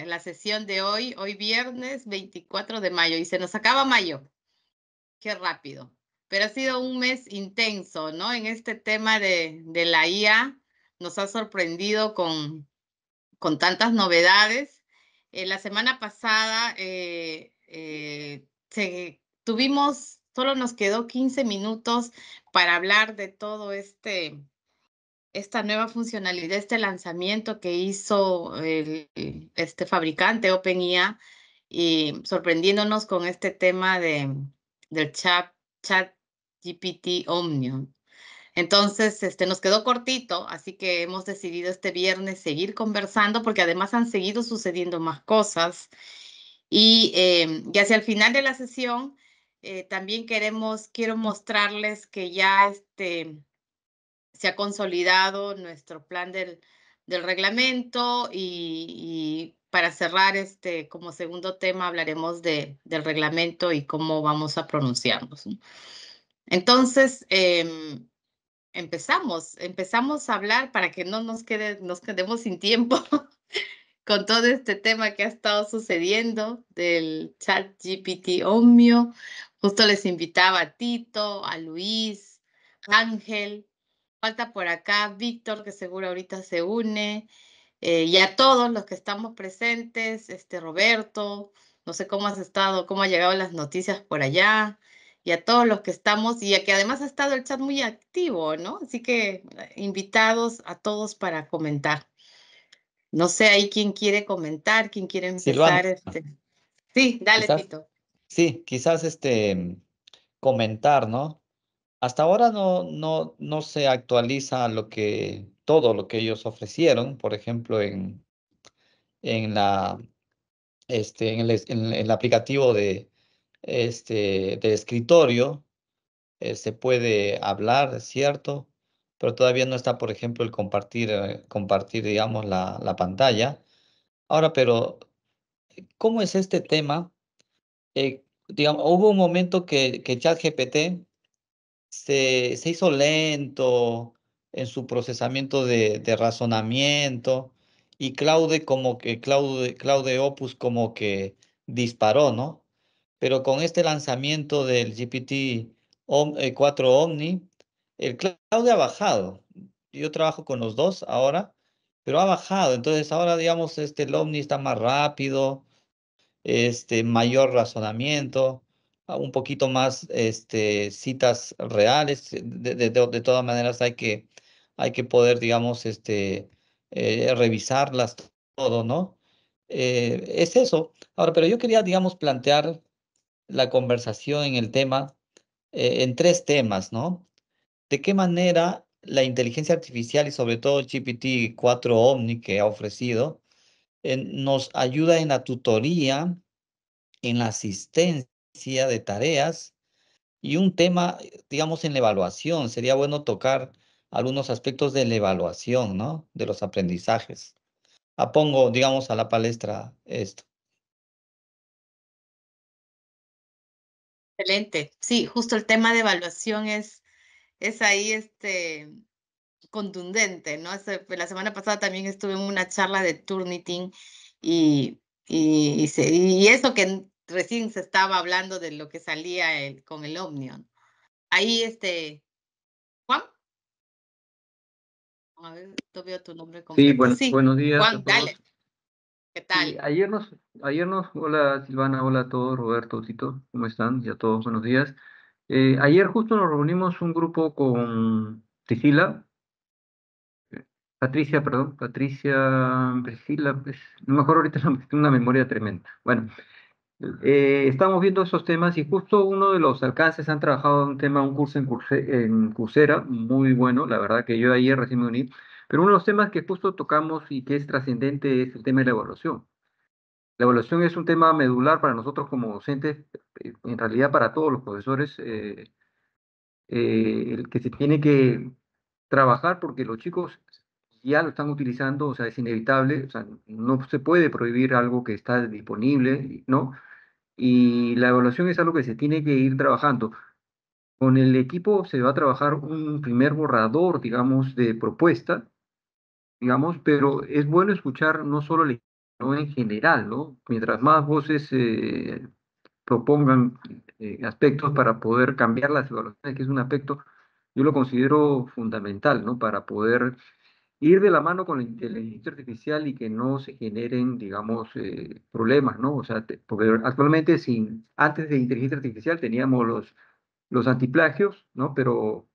Eh, la sesión de hoy, hoy viernes 24 de mayo, y se nos acaba mayo. Qué rápido. Pero ha sido un mes intenso, ¿no? En este tema de, de la IA, nos ha sorprendido con, con tantas novedades. Eh, la semana pasada eh, tuvimos, solo nos quedó 15 minutos para hablar de todo este esta nueva funcionalidad, este lanzamiento que hizo el, este fabricante OpenIA y sorprendiéndonos con este tema de, del chat, chat GPT Omnium. Entonces, este, nos quedó cortito, así que hemos decidido este viernes seguir conversando porque además han seguido sucediendo más cosas. Y, eh, hacia el final de la sesión, eh, también queremos, quiero mostrarles que ya este, se ha consolidado nuestro plan del, reglamento y, para cerrar este como segundo tema hablaremos de, del reglamento y cómo vamos a pronunciarnos. Entonces, em, empezamos, empezamos a hablar para que no nos, quede, nos quedemos sin tiempo con todo este tema que ha estado sucediendo del chat GPT Omio. Justo les invitaba a Tito, a Luis, ah. Ángel, falta por acá Víctor, que seguro ahorita se une, eh, y a todos los que estamos presentes, este Roberto, no sé cómo has estado, cómo ha llegado las noticias por allá, y a todos los que estamos, y a que además ha estado el chat muy activo, ¿no? Así que eh, invitados a todos para comentar. No sé ahí quién quiere comentar, quién quiere empezar. Este. Sí, dale, Tito. Sí, quizás este comentar, ¿no? Hasta ahora no, no, no se actualiza lo que, todo lo que ellos ofrecieron, por ejemplo, en, la, este, el, aplicativo de, este, de escritorio, eh, se puede hablar, cierto, pero todavía no está, por ejemplo, el compartir, eh, compartir digamos, la, pantalla. Ahora, pero, eh, ¿cómo es este tema? digamos, hubo un momento que, que ChatGPT se, hizo lento en su procesamiento de, razonamiento y Claude como que Claude, Opus como que disparó, ¿no? Pero con este lanzamiento del GPT 4 eh, Omni, el Claude ha bajado. Yo trabajo con los dos ahora, pero ha bajado. Entonces ahora, digamos, este, el Omni está más rápido, este, mayor razonamiento, un poquito más este, citas reales. De, todas maneras hay que, hay que poder, digamos, este, eh, revisarlas todo, ¿no? Eh, es eso. Ahora, pero yo quería, digamos, plantear la conversación en el tema, eh, en tres temas, ¿no? ¿De qué manera la inteligencia artificial y sobre todo GPT-4 Omni que ha ofrecido nos ayuda en la tutoría, en la asistencia? de tareas y un tema, digamos, en la evaluación. Sería bueno tocar algunos aspectos de la evaluación, ¿no? De los aprendizajes. Apongo, ah, digamos, a la palestra esto. Excelente. Sí, justo el tema de evaluación es, es ahí este, contundente, ¿no? Pues, la semana pasada también estuve en una charla de Turnitin y, y eso que recién se estaba hablando de lo que salía con el Omnion. Ahí, este, Juan. A ver, tu nombre Sí, buenos días. Juan, dale. ¿Qué tal? ayer nos, ayer nos, hola Silvana, hola a todos, Roberto, Tito, ¿cómo están? Y a todos, buenos días. Eh, ayer justo nos reunimos un grupo con Priscila, Patricia, perdón, Patricia, Priscila, pues, mejor ahorita, tengo una memoria tremenda. Bueno, eh, estamos viendo esos temas y justo uno de los alcances han trabajado un tema, un curso en, en Coursera, muy bueno, la verdad que yo ayer recién me uní, pero uno de los temas que justo tocamos y que es trascendente es el tema de la evaluación. La evaluación es un tema medular para nosotros como docentes, en realidad para todos los profesores, eh, eh, el que se tiene que trabajar porque los chicos ya lo están utilizando, o sea, es inevitable, o sea, no se puede prohibir algo que está disponible, ¿no? Y la evaluación es algo que se tiene que ir trabajando. Con el equipo se va a trabajar un primer borrador, digamos, de propuesta, digamos, pero es bueno escuchar no solo la equipo, en general, ¿no? Mientras más voces eh, propongan eh, aspectos para poder cambiar las evaluaciones, que es un aspecto, yo lo considero fundamental, ¿no? Para poder ir de la mano con la inteligencia artificial y que no se generen, digamos, eh, problemas, ¿no? O sea, porque actualmente sin, antes de inteligencia artificial teníamos los, los antiplagios, ¿no? Pero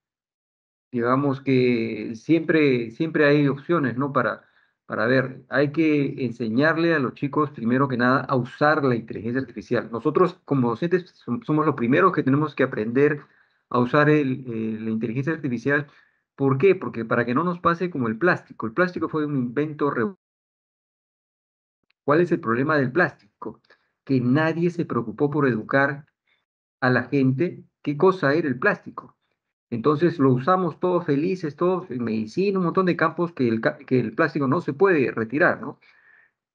digamos que siempre, siempre hay opciones, ¿no? Para, para ver, hay que enseñarle a los chicos, primero que nada, a usar la inteligencia artificial. Nosotros como docentes somos los primeros que tenemos que aprender a usar el, eh, la inteligencia artificial ¿Por qué? Porque para que no nos pase como el plástico. El plástico fue un invento ¿Cuál es el problema del plástico? Que nadie se preocupó por educar a la gente qué cosa era el plástico. Entonces lo usamos todos felices, todos en medicina, un montón de campos que el, plástico no se puede retirar, ¿no?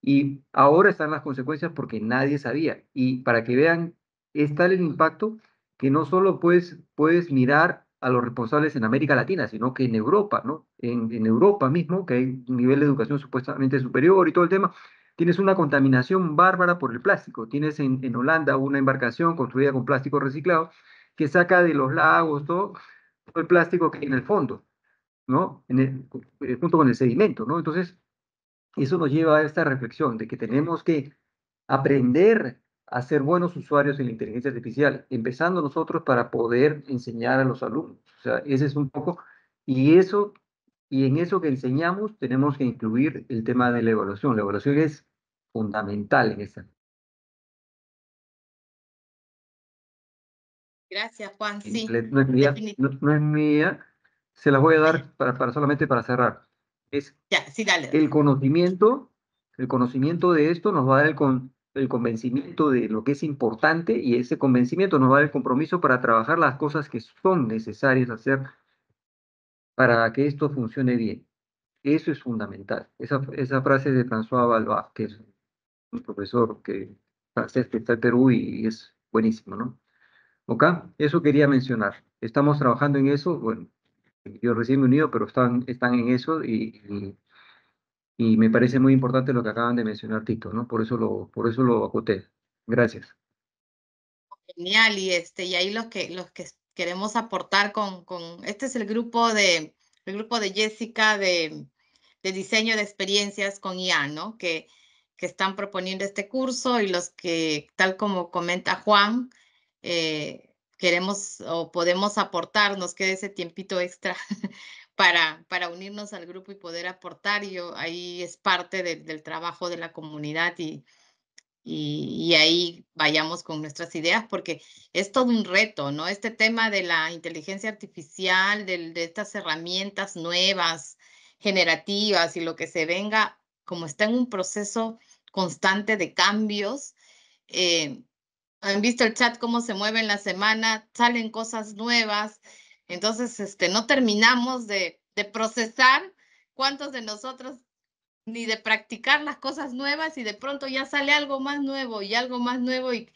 Y ahora están las consecuencias porque nadie sabía. Y para que vean, es tal el impacto que no solo puedes, puedes mirar a los responsables en América Latina, sino que en Europa, ¿no? En, Europa mismo, que hay un nivel de educación supuestamente superior y todo el tema, tienes una contaminación bárbara por el plástico. Tienes en, Holanda una embarcación construida con plástico reciclado que saca de los lagos todo, el plástico que hay en el fondo, ¿no? En el, eh, junto con el sedimento, ¿no? Entonces, eso nos lleva a esta reflexión de que tenemos que aprender Hacer ser buenos usuarios de la inteligencia artificial, empezando nosotros para poder enseñar a los alumnos. O sea, ese es un poco, y eso, y en eso que enseñamos tenemos que incluir el tema de la evaluación. La evaluación es fundamental en esta. Gracias, Juan. no es, mía, no, se la voy a dar para, para solamente para cerrar. Es ya, sí, el conocimiento, el conocimiento de esto nos va a dar el, con, el convencimiento de lo que es importante y ese convencimiento nos va el compromiso para trabajar las cosas que son necesarias hacer para que esto funcione bien. Eso es fundamental. Esa, frase de François Balbá, que es un profesor que está en Perú y es buenísimo, ¿no? ¿Ok? Eso quería mencionar. Estamos trabajando en eso. Bueno, yo recién me pero están, están en eso y y me parece muy importante lo que acaban de mencionar, Tito, ¿no? Por eso lo, por eso lo acoté. Gracias. Genial, y este, y ahí los que, los que queremos aportar con, con este es el grupo de, el grupo de Jessica de, de diseño de experiencias con IA, ¿no? Que, que están proponiendo este curso y los que, tal como comenta Juan, eh, queremos o podemos aportar, nos queda ese tiempito extra para, unirnos al grupo y poder aportar. Yo ahí es parte del trabajo de la comunidad y, y, ahí vayamos con nuestras ideas, porque es todo un reto, ¿no? Este tema de la inteligencia artificial, de, estas herramientas nuevas, generativas y lo que se venga, como está en un proceso constante de cambios. Eh, han visto el chat cómo se mueve en la semana, salen cosas nuevas entonces, este, no terminamos de, de procesar cuántos de nosotros ni de practicar las cosas nuevas y de pronto ya sale algo más nuevo y algo más nuevo y,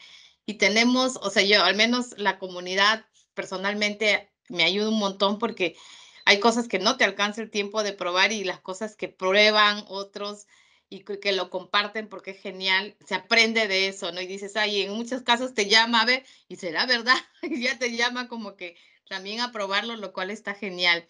y tenemos, o sea, yo al menos la comunidad personalmente me ayuda un montón porque hay cosas que no te alcanza el tiempo de probar y las cosas que prueban otros y que lo comparten porque es genial, se aprende de eso, ¿no? Y dices, ay, en muchos casos te llama, a ver, y será verdad, y ya te llama como que también a lo cual está genial.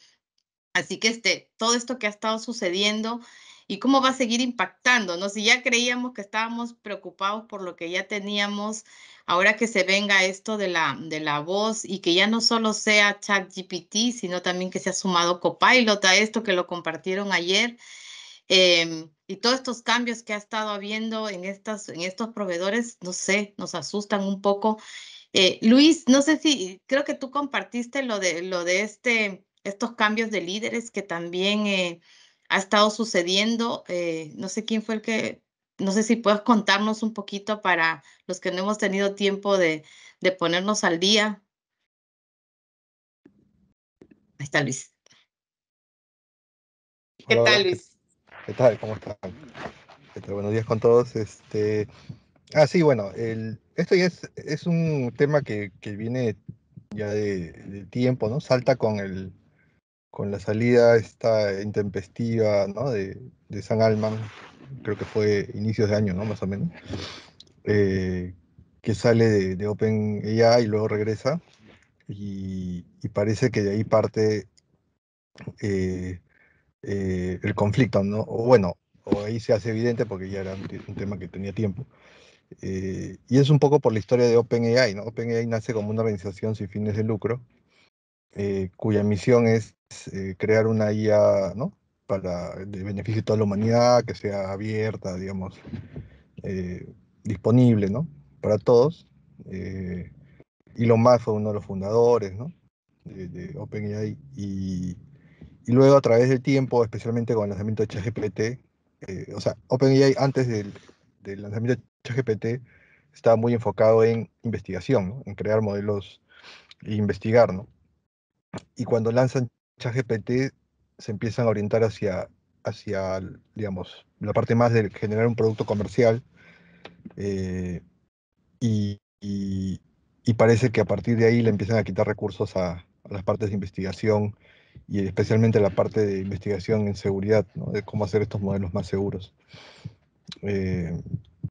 Así que este, todo esto que ha estado sucediendo y cómo va a seguir impactando, ¿no? Si ya creíamos que estábamos preocupados por lo que ya teníamos, ahora que se venga esto de la, de la voz y que ya no solo sea ChatGPT, sino también que se ha sumado Copilot a esto que lo compartieron ayer. Em, y todos estos cambios que ha estado habiendo en, estas, en estos proveedores, no sé, nos asustan un poco eh, Luis, no sé si creo que tú compartiste lo de, lo de este, estos cambios de líderes que también eh, ha estado sucediendo. Eh, no sé quién fue el que, no sé si puedes contarnos un poquito para los que no hemos tenido tiempo de, ponernos al día. Ahí está Luis. ¿Qué tal, Luis? ¿Qué, tal? ¿Cómo están? Buenos días con todos. Este, ah, sí, bueno, el, esto es, es un tema que, viene ya de, tiempo, ¿no? Salta con el con la salida esta intempestiva, De, San Alman, creo que fue inicios de año, ¿no? Más o menos. Eh, que sale de, Open AI y luego regresa. Y, parece que de ahí parte eh, eh, el conflicto, ¿no? O bueno, o ahí se hace evidente porque ya era un tema que tenía tiempo. Eh, y es un poco por la historia de OpenAI. ¿no? OpenAI nace como una organización sin fines de lucro, eh, cuya misión es eh, crear una IA ¿no? para de beneficio de toda la humanidad, que sea abierta, digamos, disponible ¿no? para todos. lo más fue uno de los fundadores ¿no? de, OpenAI y, luego a través del tiempo, especialmente con el lanzamiento de ChatGPT, o sea, OpenAI antes del, lanzamiento de ChatGPT estaba muy enfocado en investigación, en crear modelos e investigar, ¿no? Y cuando lanzan ChatGPT se empiezan a orientar hacia, hacia, digamos, la parte más de generar un producto comercial eh, y, parece que a partir de ahí le empiezan a quitar recursos a, las partes de investigación y especialmente a la parte de investigación en seguridad, de cómo hacer estos modelos más seguros. Eh,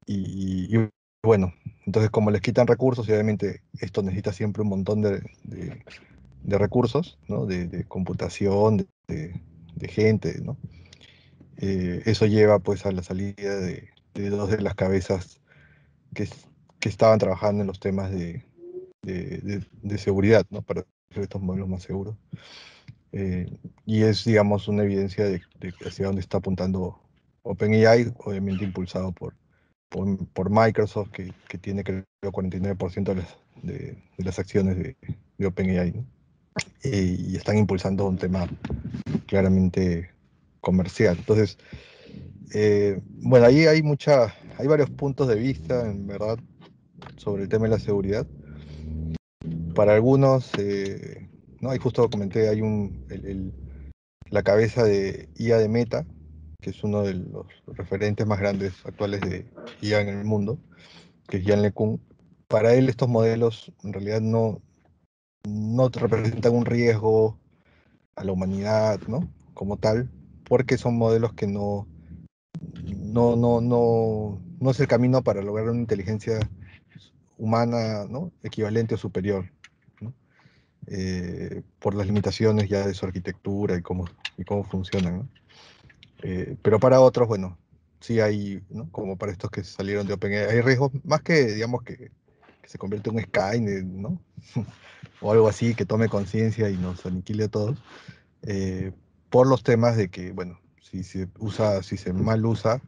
y, bueno, entonces como les quitan recursos, y obviamente esto necesita siempre un montón de, de, recursos, ¿no? de, computación, de, gente, ¿no? Eh, eso lleva pues a la salida de, dos de las cabezas que, que, estaban trabajando en los temas de, seguridad, ¿no? Para hacer estos modelos más seguros. Eh, y es, digamos, una evidencia de, de hacia dónde está apuntando OpenAI, obviamente impulsado por, por, Microsoft, que, tiene creo 49% de las, de, las acciones de, OpenAI. y están impulsando un tema claramente comercial. Entonces, eh, bueno, ahí hay, mucha, hay varios puntos de vista, en verdad, sobre el tema de la seguridad. Para algunos, eh, ¿no? hay justo comenté, hay un, la cabeza de IA de Meta, que es uno de los referentes más grandes actuales de IA en el mundo, que es Jan LeCun. Para él estos modelos en realidad no, no representan un riesgo a la humanidad, ¿no? Como tal, porque son modelos que no, no, no, no, es el camino para lograr una inteligencia humana, ¿no? Equivalente o superior, eh, por las limitaciones ya de su arquitectura y cómo, y cómo funcionan, ¿no? Eh, pero para otros, bueno, sí hay, como para estos que salieron de OpenAI, hay riesgos más que, digamos, que, se convierte en un Skynet, ¿no? o algo así, que tome conciencia y nos aniquile a todos, eh, por los temas de que, bueno, si se usa, si se mal usa,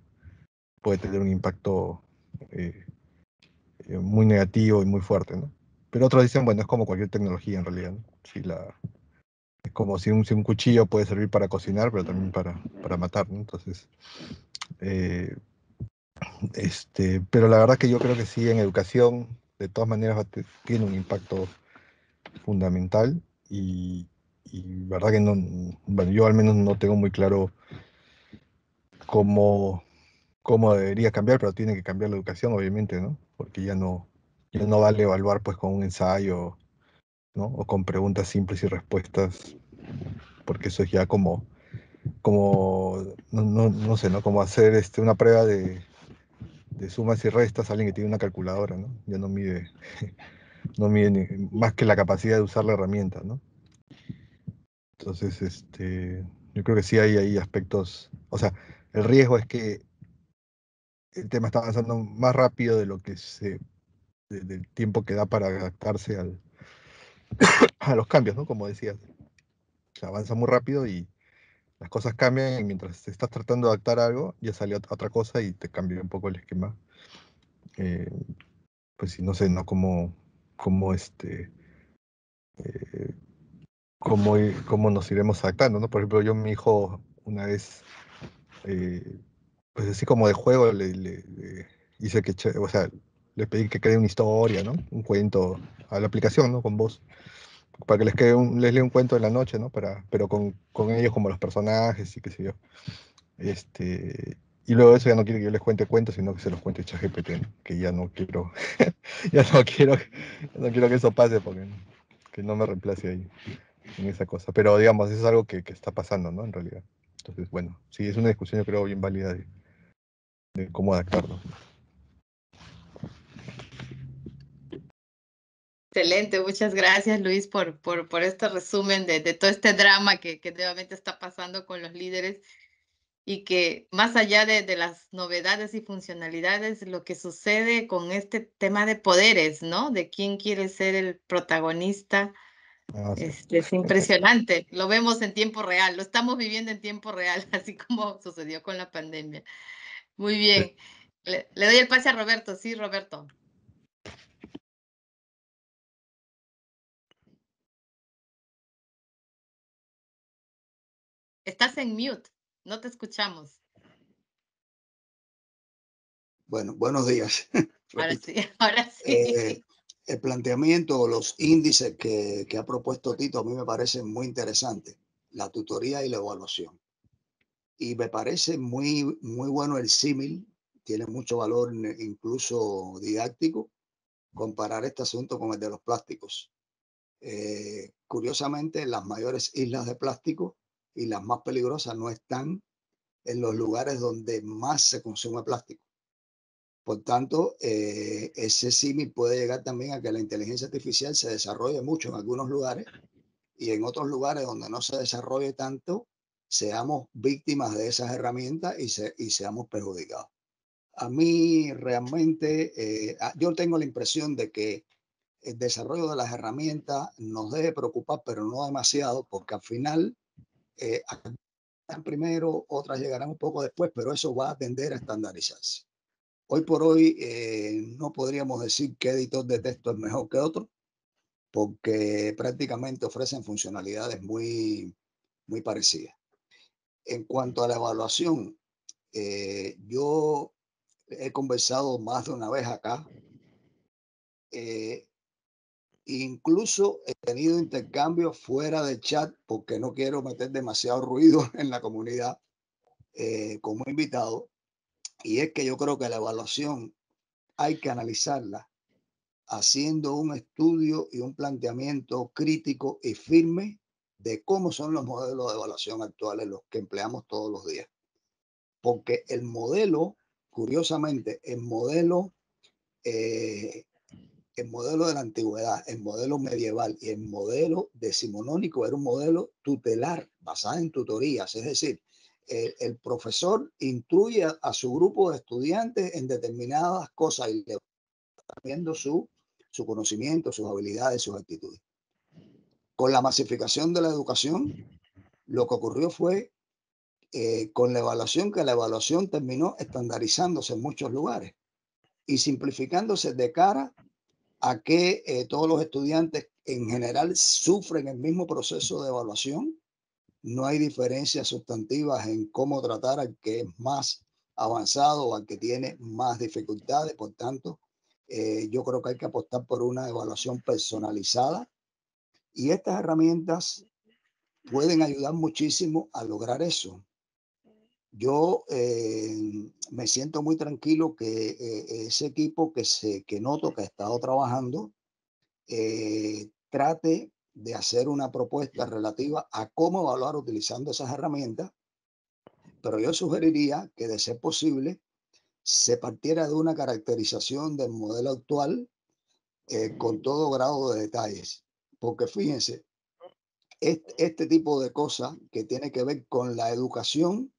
puede tener un impacto eh, muy negativo y muy fuerte, ¿no? Pero otros dicen, bueno, es como cualquier tecnología en realidad, ¿no? la como si un, cuchillo puede servir para cocinar, pero también para, para matar, ¿no? Entonces, eh, este, pero la verdad que yo creo que sí, en educación, de todas maneras, tiene un impacto fundamental y, la verdad que no, yo al menos no tengo muy claro cómo, cómo debería cambiar, pero tiene que cambiar la educación, obviamente, ¿no? Porque ya no, ya no vale evaluar pues con un ensayo ¿no? O con preguntas simples y respuestas, porque eso es ya como, como no, sé, ¿no? Como hacer este, una prueba de, sumas y restas, a alguien que tiene una calculadora, ¿no? Ya no mide, no mide más que la capacidad de usar la herramienta, ¿no? Entonces, este, yo creo que sí hay ahí aspectos, o sea, el riesgo es que el tema está avanzando más rápido de lo que se, del tiempo que da para adaptarse al, a los cambios, ¿no? Como decías, se avanza muy rápido y las cosas cambian y mientras estás tratando de adaptar algo, ya sale otra cosa y te cambia un poco el esquema. Eh, pues si no sé, ¿no? Como, como este... Eh, cómo, cómo nos iremos adaptando, ¿no? Por ejemplo, yo mi hijo una vez, eh, pues así como de juego, le, le, le hice que, o sea, les pedí que cree una historia, ¿no? Un cuento a la aplicación, ¿no? Con voz. Para que les, quede un, les lea un cuento de la noche, ¿no? Para, pero con, con ellos como los personajes y qué sé yo. Este, y luego eso ya no quiere que yo les cuente cuentos, sino que se los cuente ChatGPT, que ya no quiero, ya no quiero, no quiero que eso pase porque que no me reemplace ahí en esa cosa. Pero digamos, eso es algo que, que, está pasando, ¿no? En realidad. Entonces, bueno, sí, es una discusión yo creo bien válida de, cómo adaptarlo Excelente, muchas gracias Luis por, por, por este resumen de, de, todo este drama que, que nuevamente está pasando con los líderes y que más allá de, de, las novedades y funcionalidades, lo que sucede con este tema de poderes, ¿no? De quién quiere ser el protagonista. Este, es, impresionante, lo vemos en tiempo real, lo estamos viviendo en tiempo real, así como sucedió con la pandemia. Muy bien, le doy el pase a Roberto, sí, Roberto. Estás en mute, no te escuchamos. Bueno, buenos días. Ahora sí, ahora eh, sí. el planteamiento o los índices que, ha propuesto Tito a mí me parecen muy interesantes, la tutoría y la evaluación. Y me parece muy, muy bueno el símil, tiene mucho valor incluso didáctico, comparar este asunto con el de los plásticos. Eh, curiosamente, las mayores islas de plástico y las más peligrosas no están en los lugares donde más se consume plástico. Por tanto, eh, ese símil puede llegar también a que la inteligencia artificial se desarrolle mucho en algunos lugares y en otros lugares donde no se desarrolle tanto, seamos víctimas de esas herramientas y, seamos perjudicados. A mí realmente, eh, yo tengo la impresión de que el desarrollo de las herramientas nos debe preocupar, pero no demasiado, porque al final eh, primero, otras llegarán un poco después, pero eso va a tender a estandarizarse. Hoy por hoy eh, no podríamos decir qué editor de texto es mejor que otro, porque prácticamente ofrecen funcionalidades muy, muy parecidas. En cuanto a la evaluación, eh, yo he conversado más de una vez acá. Eh, Incluso he tenido intercambios fuera de chat porque no quiero meter demasiado ruido en la comunidad eh, como invitado. Y es que yo creo que la evaluación hay que analizarla haciendo un estudio y un planteamiento crítico y firme de cómo son los modelos de evaluación actuales los que empleamos todos los días. Porque el modelo, curiosamente, el modelo eh, el modelo de la antigüedad, el modelo medieval y el modelo decimonónico era un modelo tutelar, basado en tutorías, es decir, el, profesor instruye a, su grupo de estudiantes en determinadas cosas y le va viendo su, su conocimiento, sus habilidades, sus actitudes. Con la masificación de la educación, lo que ocurrió fue eh, con la evaluación, que la evaluación terminó estandarizándose en muchos lugares y simplificándose de cara a que eh, todos los estudiantes en general sufren el mismo proceso de evaluación. No hay diferencias sustantivas en cómo tratar al que es más avanzado o al que tiene más dificultades. Por tanto, eh, yo creo que hay que apostar por una evaluación personalizada. Y estas herramientas pueden ayudar muchísimo a lograr eso yo eh, me siento muy tranquilo que eh, ese equipo que, se, que noto que ha estado trabajando eh, trate de hacer una propuesta relativa a cómo evaluar utilizando esas herramientas, pero yo sugeriría que de ser posible se partiera de una caracterización del modelo actual con todo grado de detalles, porque fíjense, este, este tipo de cosas que tiene que ver con la educación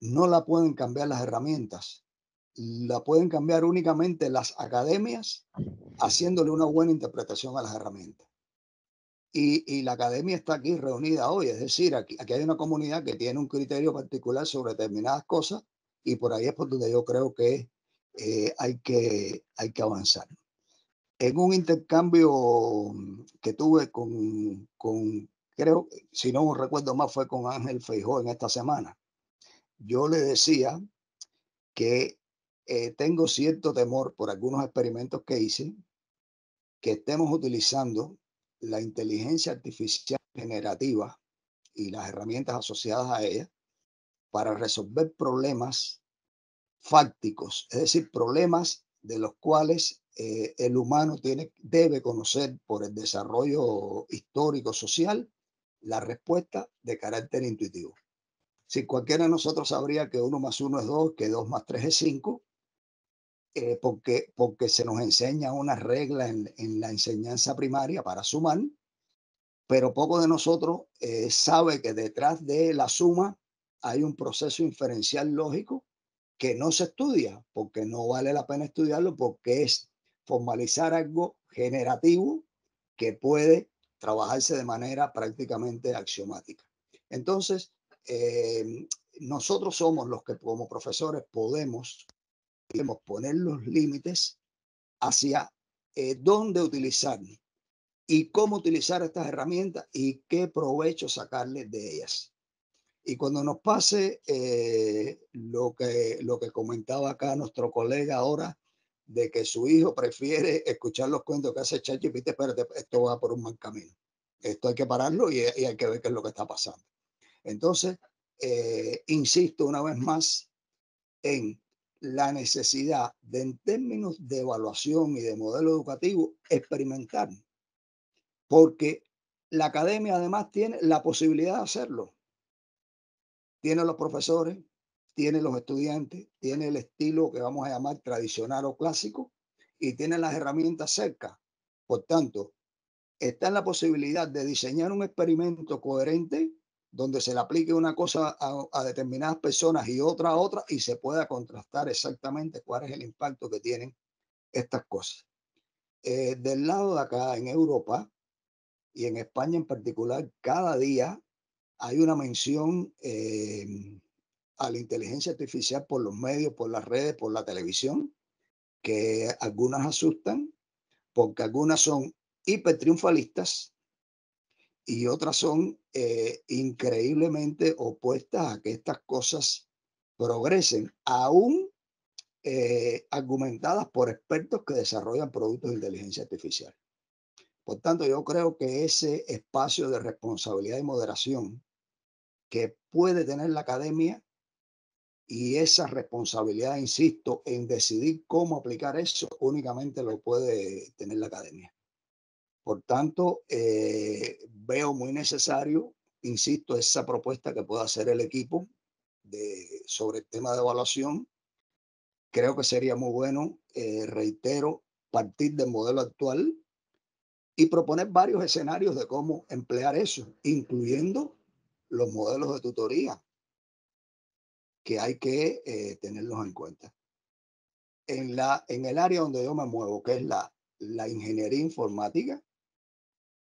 no la pueden cambiar las herramientas, la pueden cambiar únicamente las academias haciéndole una buena interpretación a las herramientas. Y, la academia está aquí reunida hoy, es decir, aquí, hay una comunidad que tiene un criterio particular sobre determinadas cosas y por ahí es por donde yo creo que, eh, hay, que hay que avanzar. En un intercambio que tuve con, con creo, si no recuerdo más, fue con Ángel Feijó en esta semana yo le decía que eh, tengo cierto temor por algunos experimentos que hice, que estemos utilizando la inteligencia artificial generativa y las herramientas asociadas a ella para resolver problemas fácticos, es decir, problemas de los cuales eh, el humano tiene, debe conocer por el desarrollo histórico, social, la respuesta de carácter intuitivo. Si cualquiera de nosotros sabría que uno más uno es dos, que dos más tres es cinco, eh, porque, porque se nos enseña una regla en, la enseñanza primaria para sumar, pero poco de nosotros eh, sabe que detrás de la suma hay un proceso inferencial lógico que no se estudia, porque no vale la pena estudiarlo, porque es formalizar algo generativo que puede trabajarse de manera prácticamente axiomática. Entonces, eh, nosotros somos los que como profesores podemos, podemos poner los límites hacia eh, dónde utilizar y cómo utilizar estas herramientas y qué provecho sacarle de ellas. Y cuando nos pase eh, lo, que, lo que comentaba acá nuestro colega ahora, de que su hijo prefiere escuchar los cuentos que hace ChatGPT, espérate, esto va por un mal camino. Esto hay que pararlo y hay que ver qué es lo que está pasando. Entonces, eh, insisto una vez más en la necesidad de, en términos de evaluación y de modelo educativo, experimentar. Porque la academia además tiene la posibilidad de hacerlo. Tiene los profesores, tiene los estudiantes, tiene el estilo que vamos a llamar tradicional o clásico y tiene las herramientas cerca. Por tanto, está en la posibilidad de diseñar un experimento coherente donde se le aplique una cosa a, determinadas personas y otra a otra y se pueda contrastar exactamente cuál es el impacto que tienen estas cosas. Eh, del lado de acá, en Europa y en España en particular, cada día hay una mención eh, a la inteligencia artificial por los medios, por las redes, por la televisión, que algunas asustan, porque algunas son hipertriunfalistas y otras son eh, increíblemente opuestas a que estas cosas progresen, aún eh, argumentadas por expertos que desarrollan productos de inteligencia artificial. Por tanto, yo creo que ese espacio de responsabilidad y moderación que puede tener la academia y esa responsabilidad, insisto, en decidir cómo aplicar eso, únicamente lo puede tener la academia. Por tanto, eh, veo muy necesario, insisto, esa propuesta que pueda hacer el equipo de, sobre el tema de evaluación. Creo que sería muy bueno, eh, reitero, partir del modelo actual y proponer varios escenarios de cómo emplear eso, incluyendo los modelos de tutoría, que hay que eh, tenerlos en cuenta. En, la, en el área donde yo me muevo, que es la, la ingeniería informática,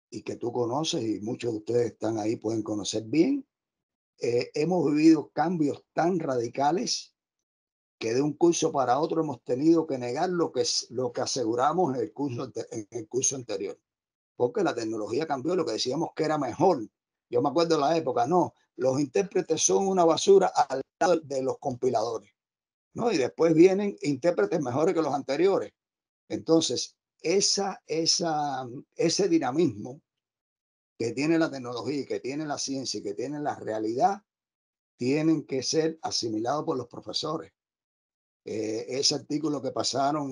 y que tú conoces y muchos de ustedes están ahí, pueden conocer bien, eh, hemos vivido cambios tan radicales que de un curso para otro hemos tenido que negar lo que, lo que aseguramos en el, curso, en el curso anterior, porque la tecnología cambió lo que decíamos que era mejor. Yo me acuerdo de la época, no, los intérpretes son una basura al lado de los compiladores, ¿no? Y después vienen intérpretes mejores que los anteriores. Entonces, esa, ese dinamismo que tiene la tecnología y que tiene la ciencia y que tiene la realidad, tienen que ser asimilados por los profesores. Eh, ese artículo que pasaron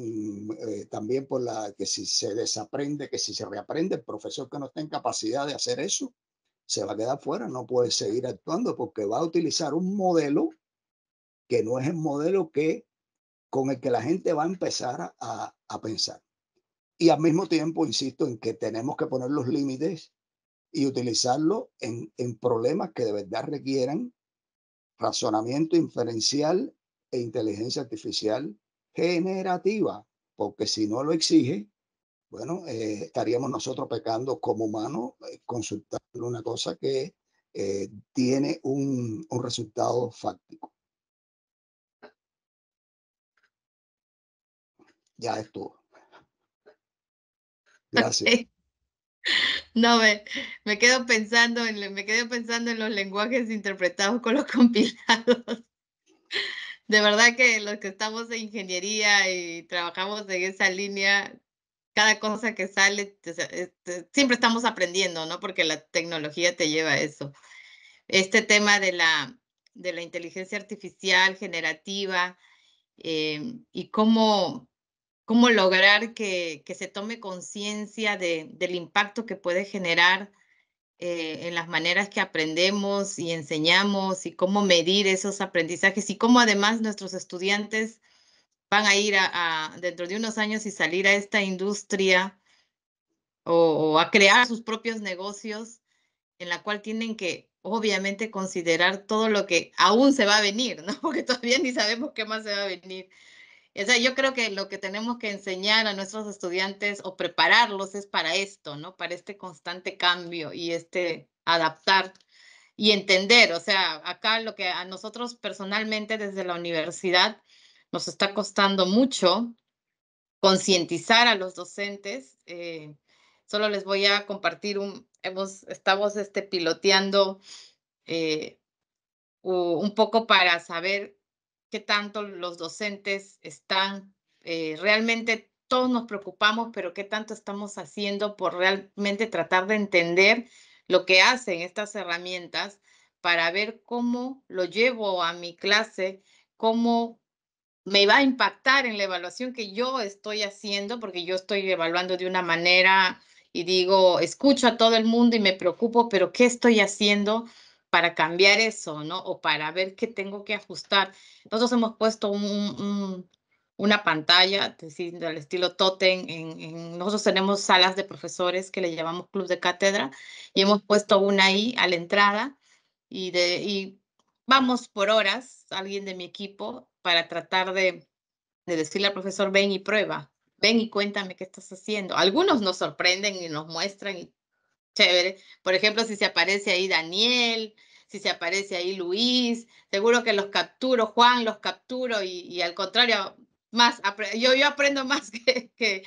eh, también por la que si se desaprende, que si se reaprende, el profesor que no está en capacidad de hacer eso, se va a quedar fuera, no puede seguir actuando porque va a utilizar un modelo que no es el modelo que con el que la gente va a empezar a pensar. Y al mismo tiempo, insisto en que tenemos que poner los límites y utilizarlo en, en problemas que de verdad requieran razonamiento inferencial e inteligencia artificial generativa, porque si no lo exige, bueno, eh, estaríamos nosotros pecando como humanos eh, consultando una cosa que eh, tiene un, un, resultado fáctico. Ya todo. Gracias. No, me, quedo pensando en, me quedo pensando en los lenguajes interpretados con los compilados. De verdad que los que estamos en ingeniería y trabajamos en esa línea, cada cosa que sale, eh, siempre estamos aprendiendo, ¿no? Porque la tecnología te lleva a eso. Este tema de la, de la inteligencia artificial generativa eh, y cómo cómo lograr que, que se tome conciencia del impacto que puede generar eh, en las maneras que aprendemos y enseñamos y cómo medir esos aprendizajes y cómo además nuestros estudiantes van a ir a, dentro de unos años y salir a esta industria o, o a crear sus propios negocios en la cual tienen que obviamente considerar todo lo que aún se va a venir, ¿no? Porque todavía ni sabemos qué más se va a venir yo creo que lo que tenemos que enseñar a nuestros estudiantes o prepararlos es para esto, ¿no? Para este constante cambio y este adaptar y entender. O sea, acá lo que a nosotros personalmente desde la universidad nos está costando mucho concientizar a los docentes. Eh, solo les voy a compartir un, hemos, estamos este, piloteando eh, un poco para saber qué tanto los docentes están eh, realmente todos nos preocupamos, pero qué tanto estamos haciendo por realmente tratar de entender lo que hacen estas herramientas para ver cómo lo llevo a mi clase, cómo me va a impactar en la evaluación que yo estoy haciendo, porque yo estoy evaluando de una manera y digo, escucho a todo el mundo y me preocupo, pero ¿qué estoy haciendo? para cambiar eso, ¿no? O para ver qué tengo que ajustar. Nosotros hemos puesto un, una pantalla, decir, del estilo Totem. En, en, nosotros tenemos salas de profesores que le llamamos club de cátedra y hemos puesto una ahí a la entrada y, de, y vamos por horas, alguien de mi equipo, para tratar de, de decirle al profesor, ven y prueba, ven y cuéntame qué estás haciendo. Algunos nos sorprenden y nos muestran y Chévere. Por ejemplo, si se aparece ahí Daniel, si se aparece ahí Luis, seguro que los capturo, Juan los capturo y, al contrario, más, yo, yo aprendo más que, que,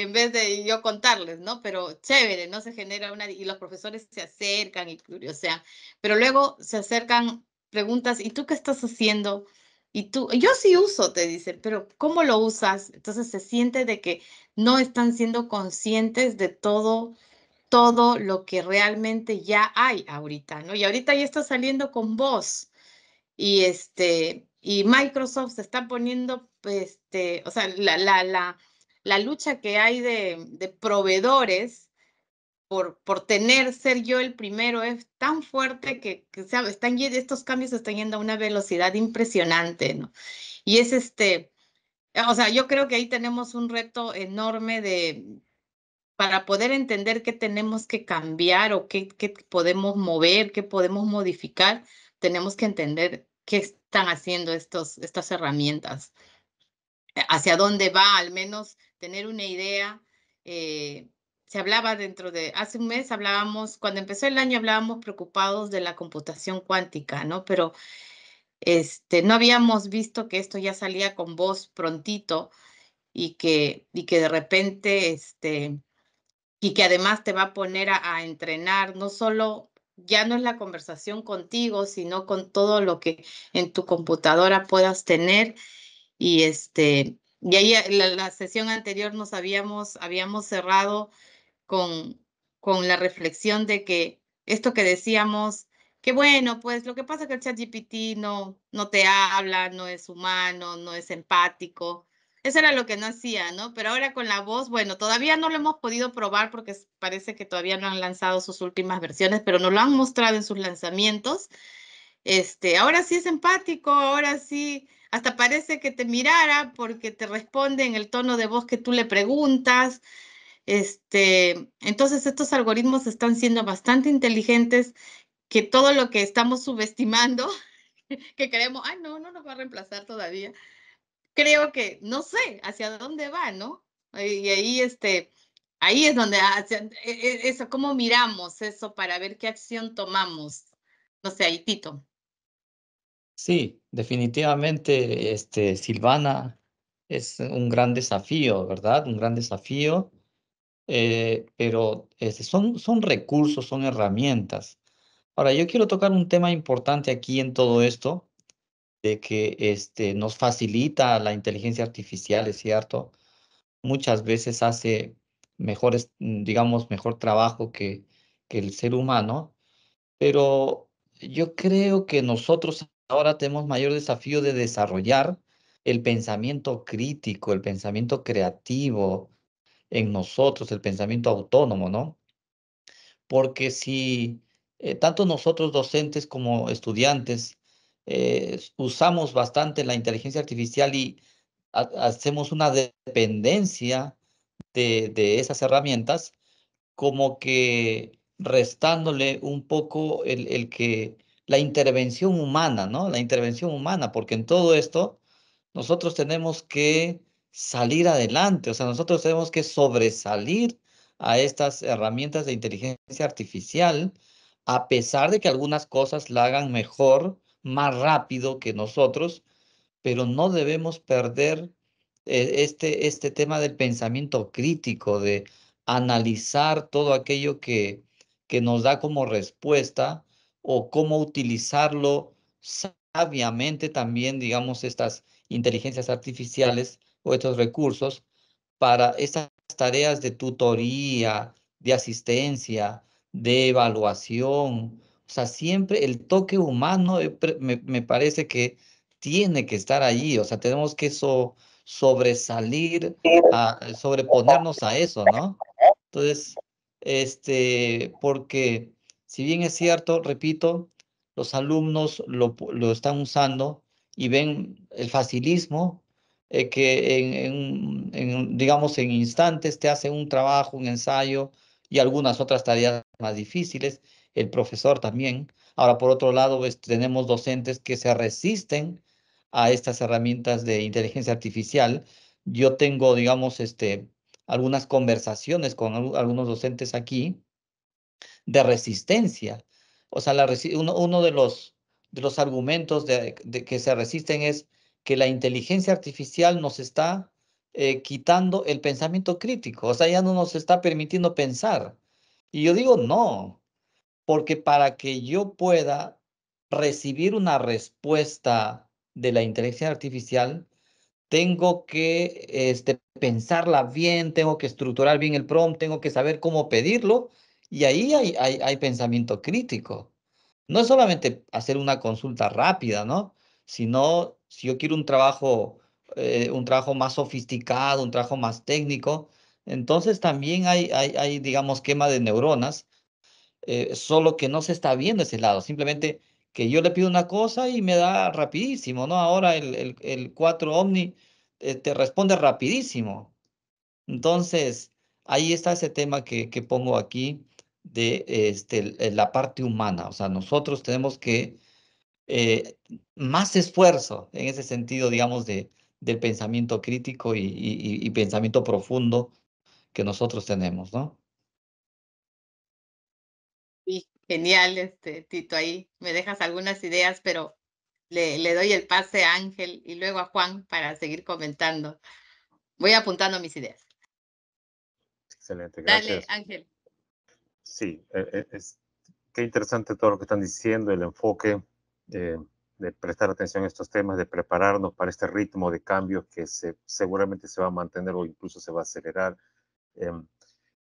en vez de yo contarles, ¿no? Pero chévere, ¿no? Se genera una, y los profesores se acercan y sea, pero luego se acercan preguntas, ¿y tú qué estás haciendo? Y tú, yo sí uso, te dicen, pero ¿cómo lo usas? Entonces se siente de que no están siendo conscientes de todo todo lo que realmente ya hay ahorita, ¿no? Y ahorita ya está saliendo con voz. Y este, y Microsoft se está poniendo, este, o sea, la, la, la, la, lucha que hay de, proveedores por, por, tener, ser yo el primero, es tan fuerte que, que Están, estos cambios están yendo a una velocidad impresionante, ¿no? Y es este, o sea, yo creo que ahí tenemos un reto enorme de, para poder entender qué tenemos que cambiar o qué, podemos mover, qué podemos modificar, tenemos que entender qué están haciendo estos, estas herramientas, hacia dónde va, al menos tener una idea. Eh, se hablaba dentro de, hace un mes hablábamos, cuando empezó el año hablábamos preocupados de la computación cuántica, ¿no? Pero este, no habíamos visto que esto ya salía con voz prontito y que, y que de repente este, y que además te va a poner a, entrenar, no solo ya no es la conversación contigo, sino con todo lo que en tu computadora puedas tener. Y este, y ahí eh, la, la sesión anterior nos habíamos, habíamos cerrado con, con la reflexión de que esto que decíamos, que bueno, pues lo que pasa es que el chat GPT no, no te habla, no es humano, no es empático, eso era lo que no hacía, ¿no? Pero ahora con la voz, bueno, todavía no lo hemos podido probar porque parece que todavía no han lanzado sus últimas versiones, pero nos lo han mostrado en sus lanzamientos. Este, ahora sí es empático, ahora sí, hasta parece que te mirara porque te responde en el tono de voz que tú le preguntas. Este, entonces estos algoritmos están siendo bastante inteligentes que todo lo que estamos subestimando, que creemos, ay, no, no nos va a reemplazar todavía, creo que no sé hacia dónde va, ¿no? Y ahí, este, ahí es donde, hacia, ah, eh, eh, eso, cómo miramos eso para ver qué acción tomamos. No sé, ahí Tito. Sí, definitivamente, este, Silvana, es un gran desafío, ¿verdad? Un gran desafío, eh, pero este, son, son recursos, son herramientas. Ahora, yo quiero tocar un tema importante aquí en todo esto, de que este, nos facilita la inteligencia artificial, es cierto, muchas veces hace mejores, mm, digamos, mejor trabajo que, que el ser humano, pero yo creo que nosotros ahora tenemos mayor desafío de desarrollar el pensamiento crítico, el pensamiento creativo en nosotros, el pensamiento autónomo, ¿no? Porque si eh, tanto nosotros docentes como estudiantes eh, usamos bastante la inteligencia artificial y hacemos una dependencia de, esas herramientas, como que restándole un poco el, que la intervención humana, ¿no? La intervención humana, porque en todo esto nosotros tenemos que salir adelante, o sea, nosotros tenemos que sobresalir a estas herramientas de inteligencia artificial, a pesar de que algunas cosas la hagan mejor más rápido que nosotros, pero no debemos perder eh, este, este tema del pensamiento crítico, de analizar todo aquello que, que nos da como respuesta o cómo utilizarlo sabiamente también, digamos, estas inteligencias artificiales o estos recursos para estas tareas de tutoría, de asistencia, de evaluación, o sea, siempre el toque humano eh, me, parece que tiene que estar allí, o sea, tenemos que sobresalir, sobreponernos a eso, ¿no? Entonces, este, porque si bien es cierto, repito, los alumnos lo, están usando y ven el facilismo eh, que en, digamos, en instantes te hacen un trabajo, un ensayo y algunas otras tareas más difíciles el profesor también. Ahora, por otro lado, pues, tenemos docentes que se resisten a estas herramientas de inteligencia artificial. Yo tengo, digamos, este, algunas conversaciones con algunos docentes aquí de resistencia. O sea, la uno, de, los, de los argumentos de, que se resisten es que la inteligencia artificial nos está eh, quitando el pensamiento crítico, o sea, ya no nos está permitiendo pensar. Y yo digo, no, porque para que yo pueda recibir una respuesta de la inteligencia artificial, tengo que este, pensarla bien, tengo que estructurar bien el prompt, tengo que saber cómo pedirlo. Y ahí hay, pensamiento crítico. No es solamente hacer una consulta rápida, ¿no? Sino si yo quiero un trabajo, eh, un trabajo más sofisticado, un trabajo más técnico, entonces también hay, hay, hay, digamos, quema de neuronas eh, solo que no se está viendo ese lado, simplemente que yo le pido una cosa y me da rapidísimo, ¿no? Ahora el, el, 4 Omni eh, te responde rapidísimo. Entonces, ahí está ese tema que, pongo aquí de este, la parte humana. O sea, nosotros tenemos que eh, más esfuerzo en ese sentido, digamos, de, del pensamiento crítico y pensamiento profundo que nosotros tenemos, ¿no? Genial, este, Tito, ahí me dejas algunas ideas, pero le, doy el pase a Ángel y luego a Juan para seguir comentando. Voy apuntando mis ideas. Excelente, gracias. Dale, Ángel. Sí, e, e, es, qué interesante todo lo que están diciendo, el enfoque eh, de prestar atención a estos temas, de prepararnos para este ritmo de cambios que seguramente se va a mantener o incluso se va a acelerar. Em,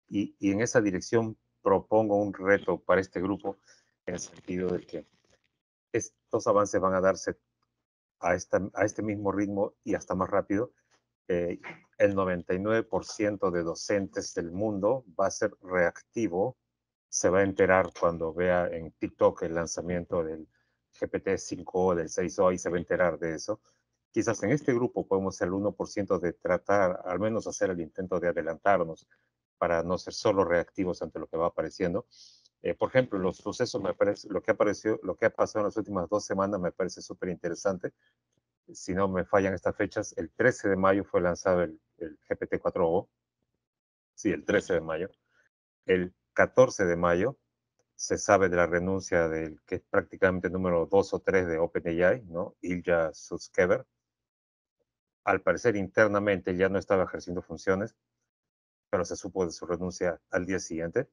y, y, en esa dirección propongo un reto para este grupo en el sentido de que estos avances van a darse a, esta, a este mismo ritmo y hasta más rápido. Eh, el 99% de docentes del mundo va a ser reactivo, se va a enterar cuando vea en TikTok el lanzamiento del GPT-5 o del 6O y se va a enterar de eso. Quizás en este grupo podemos ser el 1% de tratar, al menos hacer el intento de adelantarnos para no ser solo reactivos ante lo que va apareciendo. Eh, por ejemplo, los sucesos, lo que, ha lo que ha pasado en las últimas dos semanas me parece súper interesante. Si no me fallan estas fechas, el 13 de mayo fue lanzado el, GPT-4O. Sí, el 13 de mayo. El 14 de mayo se sabe de la renuncia del que es prácticamente número 2 o 3 de OpenAI, ¿no? Ilja Sutskever, Al parecer internamente ya no estaba ejerciendo funciones pero se supo de su renuncia al día siguiente.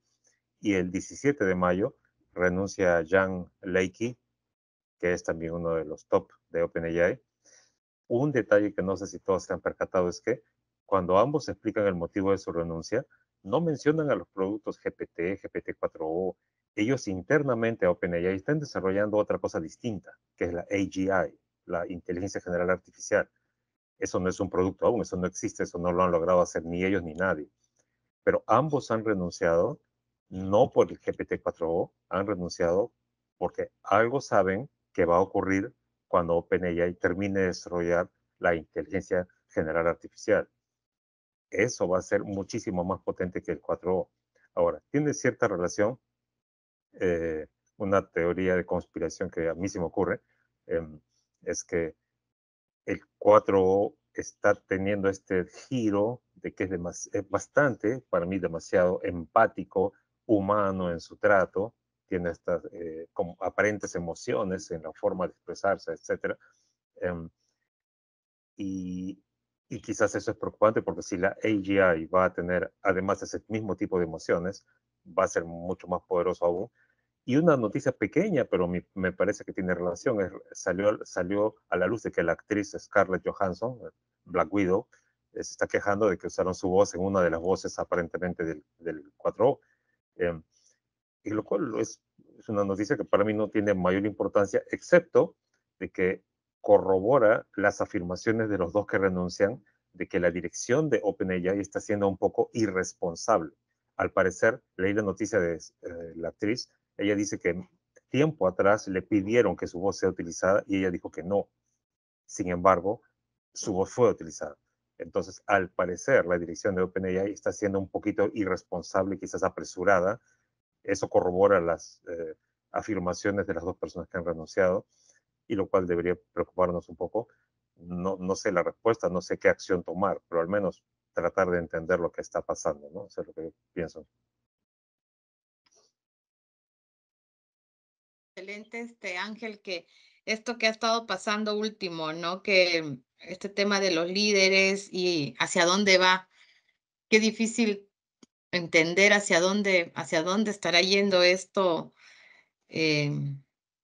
Y el 17 de mayo renuncia Jan leiki que es también uno de los top de OpenAI. Un detalle que no sé si todos se han percatado es que cuando ambos explican el motivo de su renuncia, no mencionan a los productos GPT, GPT-4o. Ellos internamente a OpenAI están desarrollando otra cosa distinta, que es la AGI, la inteligencia general artificial. Eso no es un producto aún, eso no existe, eso no lo han logrado hacer ni ellos ni nadie pero ambos han renunciado, no por el GPT-4O, han renunciado porque algo saben que va a ocurrir cuando OpenAI termine de desarrollar la inteligencia general artificial. Eso va a ser muchísimo más potente que el 4O. Ahora, tiene cierta relación, eh, una teoría de conspiración que a mí se me ocurre, em, es que el 4O está teniendo este giro de que es, bastante, para mí, demasiado empático, humano en su trato, tiene estas eh, aparentes emociones en la forma de expresarse, etc. Em, y, quizás eso es preocupante porque si la AGI va a tener además ese mismo tipo de emociones, va a ser mucho más poderoso aún. Y una noticia pequeña, pero me parece que tiene relación, salió, salió a la luz de que la actriz Scarlett Johansson, Black Widow, eh, se está quejando de que usaron su voz en una de las voces aparentemente del, del 4O. Em, y lo cual es, es, una noticia que para mí no tiene mayor importancia, excepto de que corrobora las afirmaciones de los dos que renuncian de que la dirección de OpenAI está siendo un poco irresponsable. Al parecer, leí la noticia de eh, la actriz, ella dice que tiempo atrás le pidieron que su voz sea utilizada y ella dijo que no. Sin embargo, su voz fue utilizada. Entonces, al parecer, la dirección de OpenAI está siendo un poquito irresponsable, quizás apresurada. Eso corrobora las eh, afirmaciones de las dos personas que han renunciado, y lo cual debería preocuparnos un poco. No, no sé la respuesta, no sé qué acción tomar, pero al menos tratar de entender lo que está pasando, ¿no? Eso es lo que pienso. Excelente, este Ángel, que esto que ha estado pasando último, ¿no? Que este tema de los líderes y hacia dónde va. Qué difícil entender hacia dónde, hacia dónde estará yendo esto em,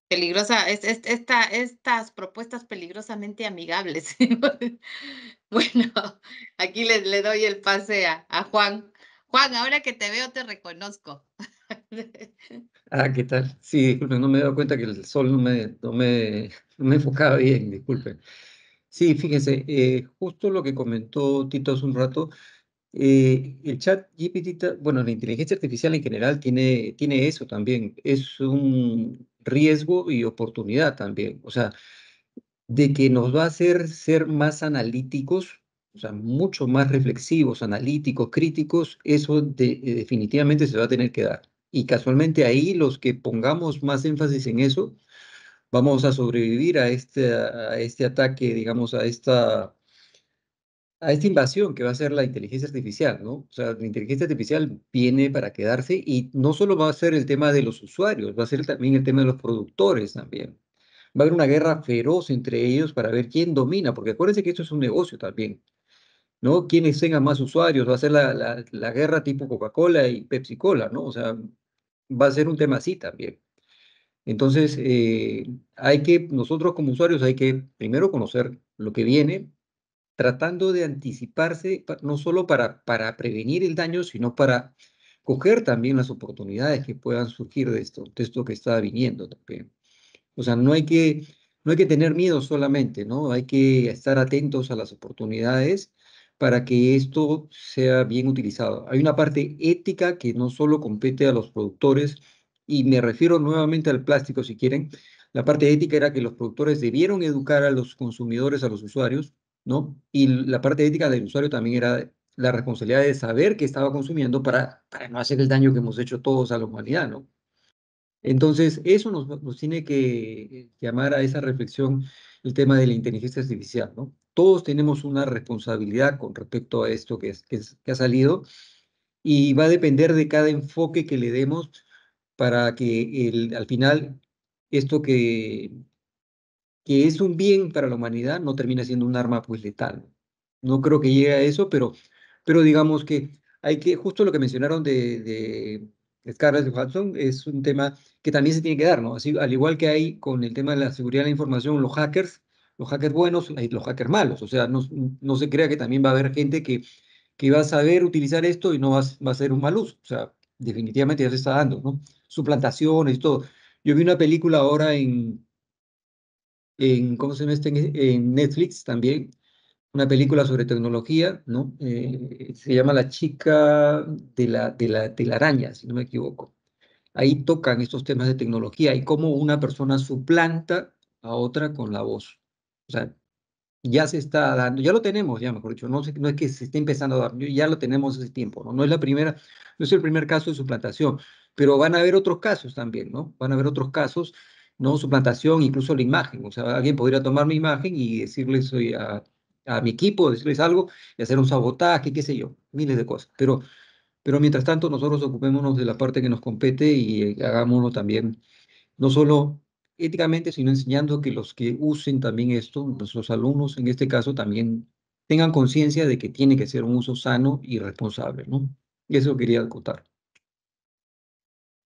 peligrosa, estas propuestas peligrosamente amigables. bueno, aquí le, le, doy el pase a Juan. Juan, ahora que te veo te reconozco. Ah, ¿qué tal? Sí, disculpen, no me he dado cuenta que el sol no me, me, me enfocaba bien, disculpen. Sí, fíjense, eh, justo lo que comentó Tito hace un rato, eh, el chat GPT, bueno, la inteligencia artificial en general tiene, tiene eso también, es un riesgo y oportunidad también, o sea, de que nos va a hacer ser más analíticos, o sea, mucho más reflexivos, analíticos, críticos, eso definitivamente se va a tener que dar. Y casualmente ahí los que pongamos más énfasis en eso, vamos a sobrevivir a este, a este ataque, digamos, a esta, a esta invasión que va a ser la inteligencia artificial, ¿no? O sea, la inteligencia artificial viene para quedarse y no solo va a ser el tema de los usuarios, va a ser también el tema de los productores también. Va a haber una guerra feroz entre ellos para ver quién domina, porque acuérdense que esto es un negocio también, ¿no? Quienes tengan más usuarios, va a ser la, la guerra tipo Coca-Cola y Pepsi-Cola, ¿no? O sea, va a ser un tema así también. Entonces, eh, hay que, nosotros como usuarios, hay que primero conocer lo que viene, tratando de anticiparse, no solo para, para prevenir el daño, sino para coger también las oportunidades que puedan surgir de esto, de esto que está viniendo también. O sea, no hay que, no hay que tener miedo solamente, ¿no? Hay que estar atentos a las oportunidades para que esto sea bien utilizado. Hay una parte ética que no solo compete a los productores, y me refiero nuevamente al plástico si quieren, la parte ética era que los productores debieron educar a los consumidores, a los usuarios, ¿no? Y la parte ética del usuario también era la responsabilidad de saber qué estaba consumiendo para, para no hacer el daño que hemos hecho todos a la humanidad, ¿no? Entonces, eso nos, nos tiene que llamar a esa reflexión el tema de la inteligencia artificial, ¿no? todos tenemos una responsabilidad con respecto a esto que, ha salido y va a depender de cada enfoque que le demos para que al final esto que, es un bien para la humanidad no termine siendo un arma pues letal. No creo que llegue a eso, pero, digamos que hay que, justo lo que mencionaron de, de Scarlett Johansson es un tema que también se tiene que dar, ¿no? Así, al igual que hay con el tema de la seguridad de la información, los hackers los hackers buenos y los hackers malos. O sea, no, no, se crea que también va a haber gente que, que va a saber utilizar esto y no va, a ser un mal uso. O sea, definitivamente ya se está dando, ¿no? Suplantaciones y todo. Yo vi una película ahora en, en ¿cómo se llama este? En Netflix también, una película sobre tecnología, ¿no? Eh, se llama La chica de la, de la, de la araña, si no me equivoco. Ahí tocan estos temas de tecnología y cómo una persona suplanta a otra con la voz. O sea, ya se está dando, ya lo tenemos, ya mejor dicho, no, es que se esté empezando a dar, ya lo tenemos ese tiempo, ¿no? No es la primera, no es el primer caso de suplantación, pero van a haber otros casos también, ¿no? Van a haber otros casos, ¿no? Suplantación, incluso la imagen, o sea, alguien podría tomar mi imagen y decirles a, mi equipo, decirles algo y hacer un sabotaje, qué sé yo, miles de cosas, pero, pero mientras tanto nosotros ocupémonos de la parte que nos compete y eh, hagámoslo también, no solo éticamente, sino enseñando que los que usen también esto, nuestros alumnos en este caso también tengan conciencia de que tiene que ser un uso sano y responsable, ¿no? Y eso quería acotar.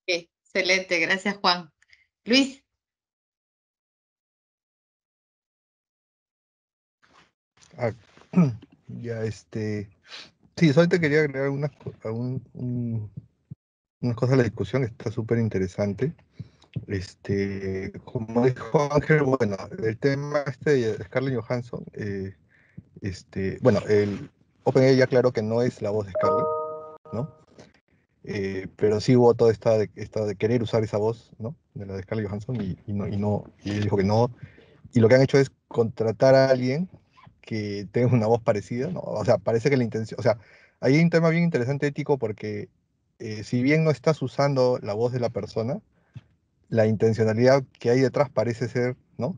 excelente, gracias Juan. Luis. Ah, ya, este... Sí, solamente quería agregar algunas, unas cosas a la discusión, está súper interesante. Este, como dijo Ángel, bueno, el tema este de Scarlett Johansson, eh, este, bueno, el OpenAI ya aclaró que no es la voz de Scarlett, ¿no? Eh, pero sí hubo toda esta de, esta de querer usar esa voz, ¿no? De la de Scarlett Johansson y, no, y no, y él dijo que no. Y lo que han hecho es contratar a alguien que tenga una voz parecida, ¿no? O sea, parece que la intención, o sea, hay un tema bien interesante ético porque eh, si bien no estás usando la voz de la persona, la intencionalidad que hay detrás parece ser, ¿no?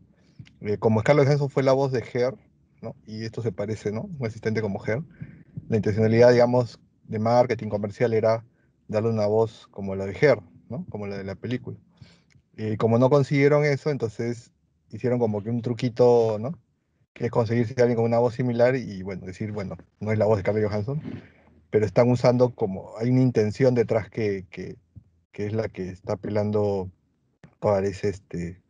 Eh, como Scarlett Johansson fue la voz de Her, ¿no? Y esto se parece, ¿no? Un asistente como Her. La intencionalidad, digamos, de marketing comercial era darle una voz como la de Her, ¿no? Como la de la película. Y como no consiguieron eso, entonces hicieron como que un truquito, ¿no? Que es conseguirse a alguien con una voz similar y, bueno, decir, bueno, no es la voz de Scarlett Johansson, pero están usando como, hay una intención detrás que, que, que es la que está apelando parece este,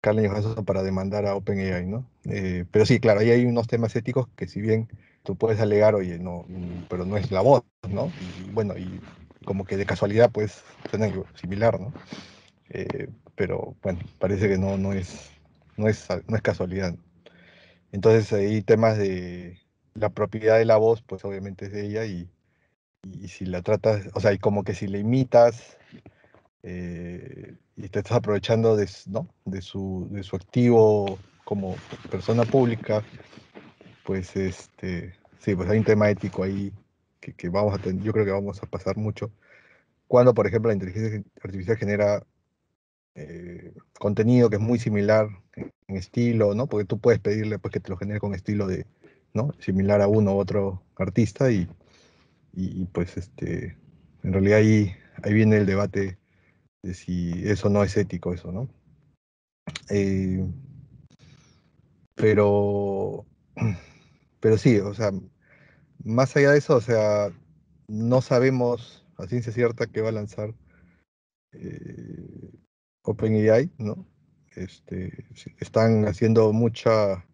Carla para demandar a OpenAI, ¿no? Eh, pero sí, claro, ahí hay unos temas éticos que si bien tú puedes alegar, oye, no, mm, pero no es la voz, ¿no? Y bueno, y como que de casualidad, pues, suena algo similar, ¿no? Eh, pero bueno, parece que no, no, es, no, es, no es casualidad. Entonces ahí temas de la propiedad de la voz, pues obviamente es de ella y, si la tratas, o sea, y como que si la imitas, eh, y te estás aprovechando de, ¿no? de, su, de su activo como persona pública, pues este, sí, pues hay un tema ético ahí que, que vamos a yo creo que vamos a pasar mucho. Cuando, por ejemplo, la inteligencia artificial genera eh, contenido que es muy similar en estilo, ¿no? Porque tú puedes pedirle pues, que te lo genere con estilo de, ¿no? Similar a uno u otro artista y, y, y pues este, en realidad ahí, ahí viene el debate de si eso no es ético, eso, ¿no? Eh, pero, pero sí, o sea, más allá de eso, o sea, no sabemos a ciencia cierta qué va a lanzar eh, OpenAI, ¿no? Este, están haciendo mucha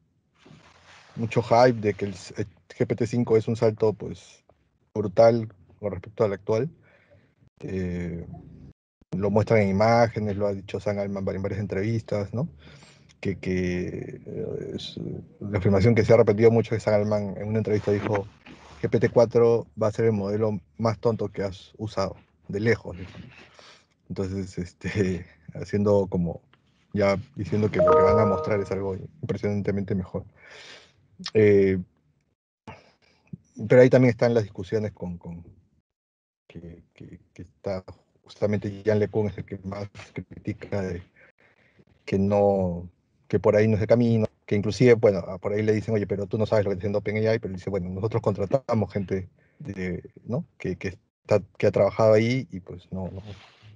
mucho hype de que el eh, GPT-5 es un salto pues brutal con respecto al actual. Eh, lo muestran en imágenes, lo ha dicho San Alman en varias entrevistas, ¿no? Que, eh, la afirmación que se ha repetido mucho es que San Alman en una entrevista dijo, GPT-4 va a ser el modelo más tonto que has usado, de lejos. Entonces, este, haciendo como, ya diciendo que lo que van a mostrar es algo impresionantemente mejor. Eh, pero ahí también están las discusiones con, que está justamente Jean Lecun es el que más critica de, que no, que por ahí no es el camino, que inclusive, bueno, por ahí le dicen, oye, pero tú no sabes lo que está haciendo OpenAI, pero dice, bueno, nosotros contratamos gente ¿no? que, que, ha trabajado ahí y pues no,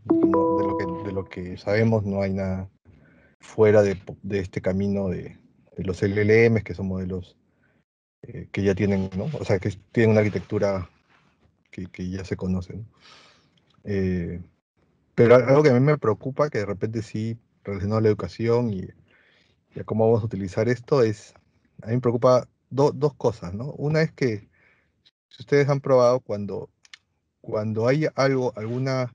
de, lo que, sabemos no hay nada fuera de, este camino de, los LLMs, que son modelos eh, que ya tienen, ¿no? O sea, que tienen una arquitectura que, que ya se conoce. ¿no? Eh, pero algo que a mí me preocupa, que de repente sí, relacionado a la educación y, a cómo vamos a utilizar esto, es, a mí me preocupa dos cosas, ¿no? Una es que, si ustedes han probado, cuando, cuando hay algo, alguna,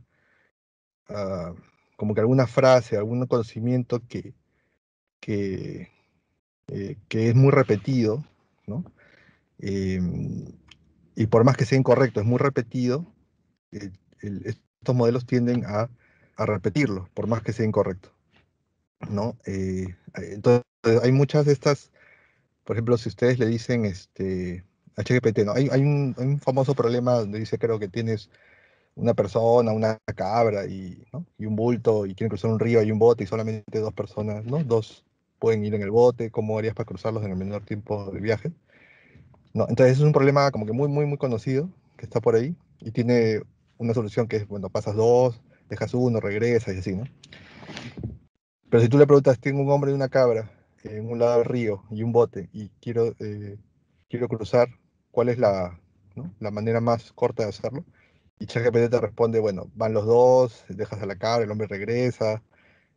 ah, como que alguna frase, algún conocimiento que, que, eh, es muy repetido, ¿no? Em, y por más que sea incorrecto, es muy repetido, eh, estos modelos tienden a, a por más que sea incorrecto. ¿no? Eh, eh, entonces, hay muchas de estas, por ejemplo, si ustedes le dicen este, HGPT, ¿no? Hay, hay, un, hay, un, famoso problema donde dice, creo que tienes una persona, una cabra y, ¿no? y un bulto y quieren cruzar un río y un bote y solamente dos personas, ¿no? Dos pueden ir en el bote, ¿cómo harías para cruzarlos en el menor tiempo de viaje? No, entonces es un problema como que muy, muy, muy conocido que está por ahí y tiene una solución que es, bueno, pasas dos, dejas uno, regresas y así, ¿no? Pero si tú le preguntas, tengo un hombre y una cabra en un lado del río y un bote y quiero, eh, quiero cruzar, ¿cuál es la, la manera más corta de hacerlo? Y ChatGPT te responde, bueno, van los dos, dejas a la cabra, el hombre regresa,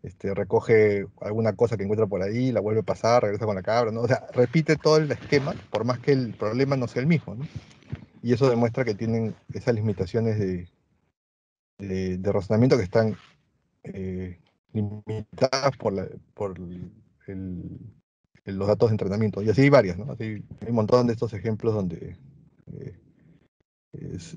este, recoge alguna cosa que encuentra por ahí, la vuelve a pasar, regresa con la cabra, ¿no? O sea, repite todo el esquema, por más que el problema no sea el mismo, ¿no? y eso demuestra que tienen esas limitaciones de, de, razonamiento que están eh, limitadas por, la, por el, los datos de entrenamiento. Y así hay varias, ¿no? Así hay un montón de estos ejemplos donde, eh,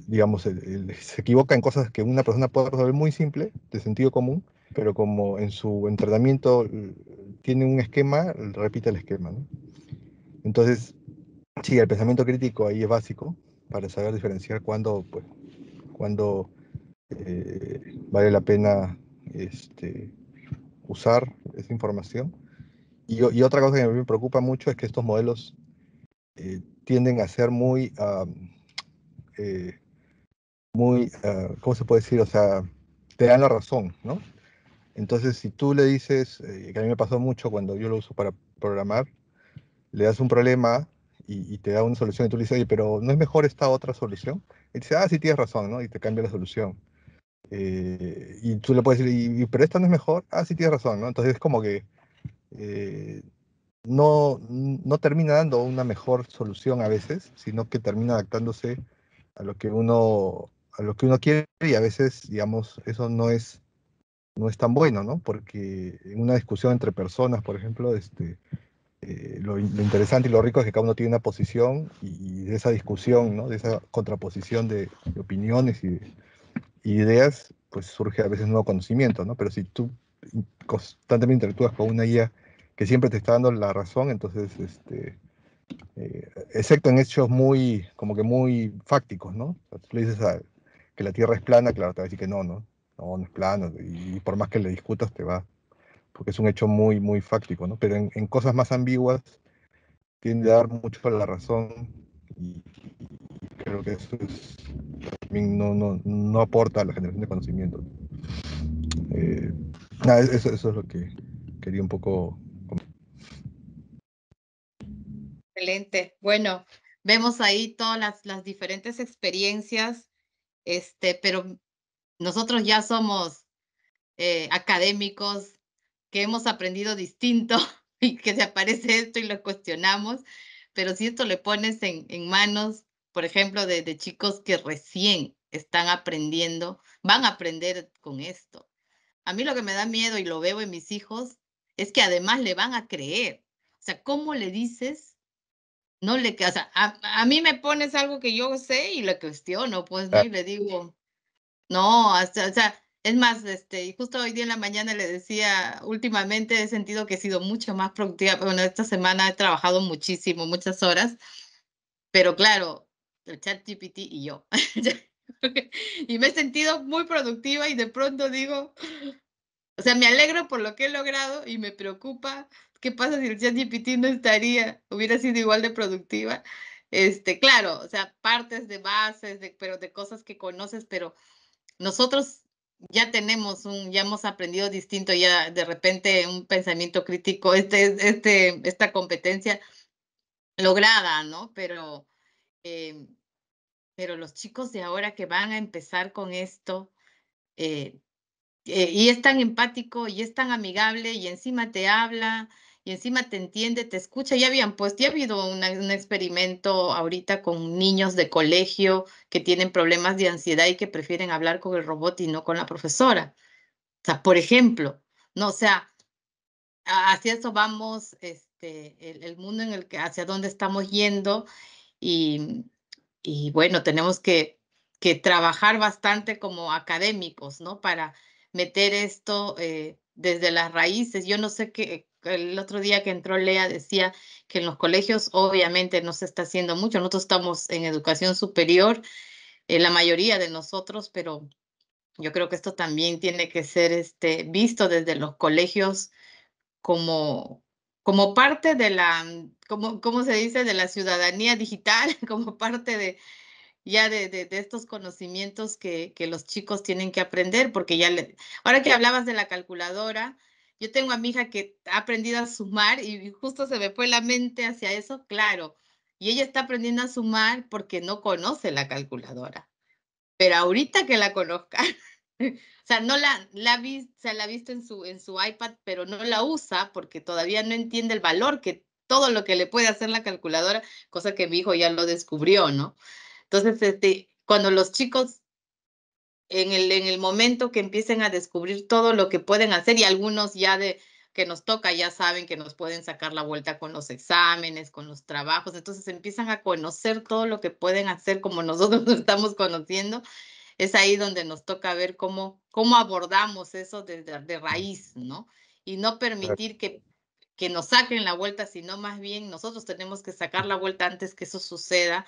digamos, se equivoca en cosas que una persona puede resolver muy simple, de sentido común, pero como en su entrenamiento eh, tiene un esquema, repite el esquema, ¿no? Entonces, sí, el pensamiento crítico ahí es básico, para saber diferenciar cuándo, pues, cuándo eh, vale la pena este, usar esa información. Y, otra cosa que me preocupa mucho es que estos modelos eh, tienden a ser muy, ah, eh, muy, ah, ¿cómo se puede decir? O sea, te dan la razón, ¿no? Entonces, si tú le dices, que a mí me pasó mucho cuando yo lo uso para programar, le das un problema y, te da una solución y tú le dices, pero ¿no es mejor esta otra solución? Y dice, ah, sí, tienes razón, ¿no? Y te cambia la solución. Eh, y tú le puedes decir, pero esta no es mejor, ah, sí, tienes razón, ¿no? Entonces es como que eh, no, no termina dando una mejor solución a veces, sino que termina adaptándose a lo que uno, a lo que uno quiere y a veces, digamos, eso no es no es tan bueno, ¿no? Porque en una discusión entre personas, por ejemplo, este, eh, lo, interesante y lo rico es que cada uno tiene una posición y, de esa discusión, ¿no? de esa contraposición de, opiniones y ideas, pues surge a veces nuevo conocimiento, ¿no? Pero si tú constantemente interactúas con una guía que siempre te está dando la razón, entonces, este, eh, excepto en hechos muy, como que muy fácticos, ¿no? tú le dices que la Tierra es plana, claro, te va a decir que no, ¿no? No, es plana, y, y por más que le discutas, te va, porque es un hecho muy, muy fáctico, ¿no? Pero en, cosas más ambiguas tiende a dar mucho a la razón y, creo que eso también no, no, aporta a la generación de conocimiento. Eh, eso, es lo que quería un poco Excelente. Bueno, vemos ahí todas las, diferentes experiencias, este, pero nosotros ya somos eh, académicos, que hemos aprendido distinto y que se aparece esto y lo cuestionamos, pero si esto le pones en, en manos, por ejemplo, de, chicos que recién están aprendiendo, van a aprender con esto. A mí lo que me da miedo y lo veo en mis hijos es que además le van a creer. O sea, ¿cómo le dices? No le, o sea, a, mí me pones algo que yo sé y lo cuestiono, pues, ¿no? Ah. Y le digo, no, hasta, o sea, es más, este, justo hoy día en la mañana le decía, últimamente he sentido que he sido mucho más productiva. Bueno, esta semana he trabajado muchísimo, muchas horas, pero claro, el chat GPT y yo. y me he sentido muy productiva y de pronto digo, o sea, me alegro por lo que he logrado y me preocupa qué pasa si el chat GPT no estaría, hubiera sido igual de productiva. Este, claro, o sea, partes de bases, pero de cosas que conoces, pero nosotros ya tenemos un, ya hemos aprendido distinto, ya de repente un pensamiento crítico, este, este, esta competencia lograda, ¿no? Pero, eh, pero los chicos de ahora que van a empezar con esto, eh, eh, y es tan empático, y es tan amigable, y encima te habla, y encima te entiende, te escucha. Ya habían puesto, ya ha habido un experimento ahorita con niños de colegio que tienen problemas de ansiedad y que prefieren hablar con el robot y no con la profesora. O sea, por ejemplo, no, o sea, hacia eso vamos, este, el, mundo en el que, hacia dónde estamos yendo y, y bueno, tenemos que, que, trabajar bastante como académicos, ¿no? Para meter esto eh, desde las raíces. Yo no sé qué, el otro día que entró Lea decía que en los colegios obviamente no se está haciendo mucho. Nosotros estamos en educación superior, eh, la mayoría de nosotros, pero yo creo que esto también tiene que ser este, visto desde los colegios como, parte de la, mm, ¿cómo se dice?, de la ciudadanía digital, como parte de ya de, estos conocimientos que, los chicos tienen que aprender, porque ya, ahora que hablabas de la calculadora, yo tengo a mi hija que ha aprendido a sumar y justo se me fue la mente hacia eso, claro. Y ella está aprendiendo a sumar porque no conoce la calculadora. Pero ahorita que la conozca, o sea, no la, la ha visto en su, en su iPad, pero no la usa porque todavía no entiende el valor que todo lo que le puede hacer la calculadora, cosa que mi hijo ya lo descubrió, ¿no? Entonces, este, cuando los chicos en el, en el momento que empiecen a descubrir todo lo que pueden hacer y algunos ya de que nos toca ya saben que nos pueden sacar la vuelta con los exámenes, con los trabajos, entonces empiezan a conocer todo lo que pueden hacer como nosotros lo estamos conociendo. Es ahí donde nos toca ver cómo, cómo abordamos eso de, raíz, ¿no? Y no permitir que, que nos saquen la vuelta, sino más bien nosotros tenemos que sacar la vuelta antes que eso suceda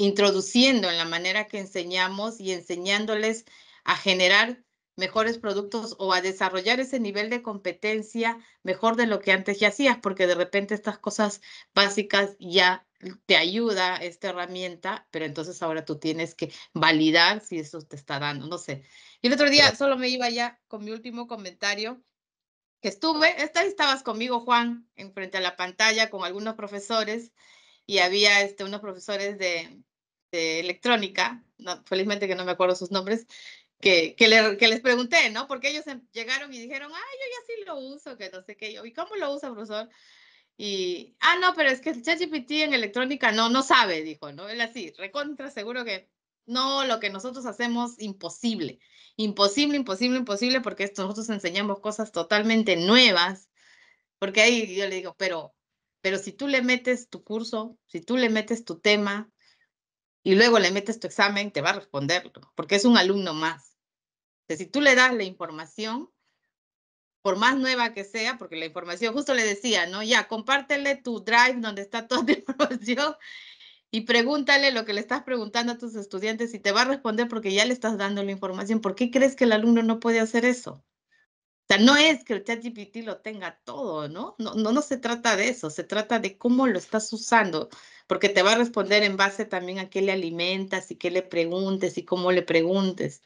introduciendo en la manera que enseñamos y enseñándoles a generar mejores productos o a desarrollar ese nivel de competencia mejor de lo que antes ya hacías, porque de repente estas cosas básicas ya te ayuda esta herramienta, pero entonces ahora tú tienes que validar si eso te está dando, no sé. Y el otro día solo me iba ya con mi último comentario, que estuve, esta estabas conmigo, Juan, frente a la pantalla con algunos profesores, y había este, unos profesores de, este, electrónica, felizmente que no me acuerdo sus nombres, que, que, les pregunté, ¿no? Porque ellos em, llegaron y dijeron, ay, yo ya sí lo uso, que no sé qué, yo, ¿y cómo lo usa, profesor? Y, ah, no, pero es que el ChatGPT en electrónica no, no sabe, dijo, ¿no? Él así, recontra, seguro que no, lo que nosotros hacemos, imposible, imposible, imposible, imposible, porque nosotros enseñamos cosas totalmente nuevas, porque ahí yo le digo, pero, pero si tú le metes tu curso, si tú le metes tu tema, y luego le metes tu examen, te va a responderlo, porque es un alumno más. si tú le das la información, por más nueva que sea, porque la información, justo le decía, ¿no? Ya, compártele tu drive donde está toda la información y pregúntale lo que le estás preguntando a tus estudiantes y te va a responder porque ya le estás dando la información. ¿Por qué crees que el alumno no puede hacer eso? O sea, no es que el GPT lo tenga todo, ¿no? ¿no? No, se trata de eso, se trata de cómo lo estás usando, porque te va a responder en base también a qué le alimentas y qué le preguntes y cómo le preguntes.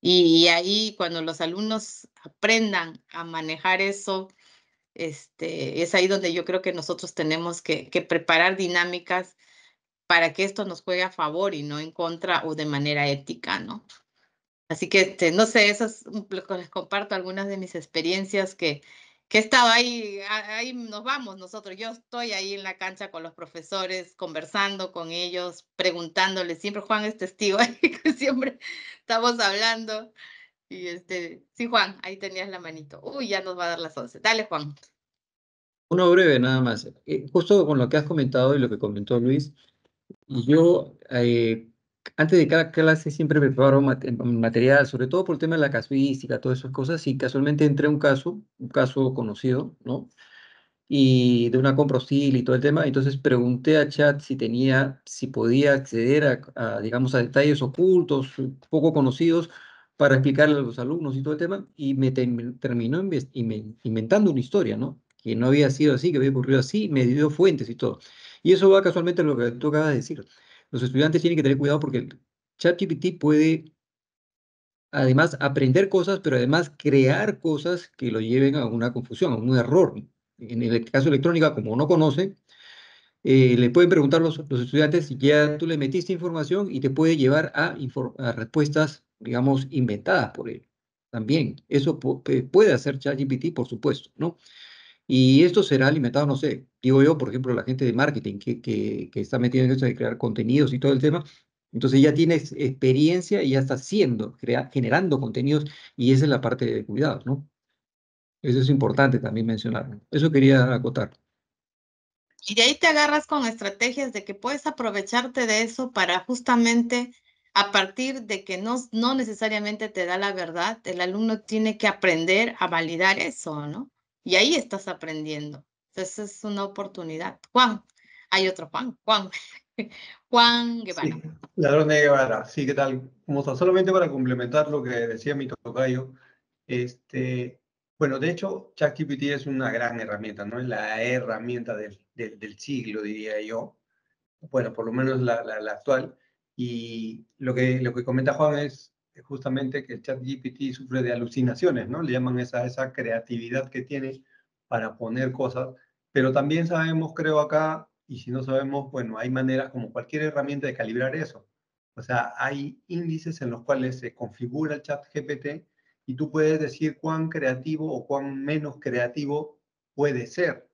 Y, ahí cuando los alumnos aprendan a manejar eso, este, es ahí donde yo creo que nosotros tenemos que preparar dinámicas para que esto nos juegue a favor y no en contra o de manera ética, ¿no? Así que, este, no sé, esas mm, les comparto algunas de mis experiencias que, que he estado ahí, ahí nos vamos nosotros. Yo estoy ahí en la cancha con los profesores, conversando con ellos, preguntándoles. Siempre Juan es testigo, siempre estamos hablando. Y este, sí, Juan, ahí tenías la manito. Uy, ya nos va a dar las 11. Dale, Juan. Uno breve, nada más. Eh, justo con lo que has comentado y lo que comentó Luis, yo eh, antes de cada clase siempre preparo eh, material, sobre todo por el tema de la casuística, todas esas cosas, y casualmente entré un caso, un caso conocido, ¿no? Y de una compra hostil y todo el tema, entonces pregunté a Chat si tenía, si podía acceder a, digamos, a detalles ocultos, poco conocidos, para explicarle a los alumnos y todo el tema, y me, terminó inventando una historia, ¿no? Que no había sido así, que había ocurrido así, me dio fuentes y todo. Y eso va casualmente a lo que tú acabas de decir los estudiantes tienen que tener cuidado porque el ChatGPT puede además aprender cosas, pero además crear cosas que lo lleven a una confusión, a un error. En el caso electrónica, como no conoce, eh, le pueden preguntar los, los estudiantes si ya tú le metiste información y te puede llevar a, a respuestas, digamos, inventadas por él. También, eso eh, puede hacer ChatGPT, por supuesto, ¿no? Y esto será alimentado, no sé, digo yo, por ejemplo, la gente de marketing que, que, está metida en esto de crear contenidos y todo el tema, entonces ya tienes experiencia y ya está siendo, crea, generando contenidos y esa es la parte de cuidados, ¿no? Eso es importante también mencionar. Eso quería acotar. Y de ahí te agarras con estrategias de que puedes aprovecharte de eso para justamente a partir de que no, no necesariamente te da la verdad, el alumno tiene que aprender a validar eso, ¿no? Y ahí estás aprendiendo. Entonces es una oportunidad. Juan, hay otro Juan, Juan. Juan Guevara. Sí, ladrón de Guevara, sí, ¿qué tal? Como está, solamente para complementar lo que decía mi tocayo, este, bueno, de hecho, ChatGPT es una gran herramienta, ¿no? Es la herramienta del, siglo, diría yo. Bueno, por lo menos la, la, actual. Y lo que, lo que comenta Juan es justamente que el chat GPT sufre de alucinaciones, ¿no? Le llaman esa, esa creatividad que tiene para poner cosas, pero también sabemos, creo acá, y si no sabemos, bueno, hay maneras como cualquier herramienta de calibrar eso. O sea, hay índices en los cuales se configura el chat GPT y tú puedes decir cuán creativo o cuán menos creativo puede ser.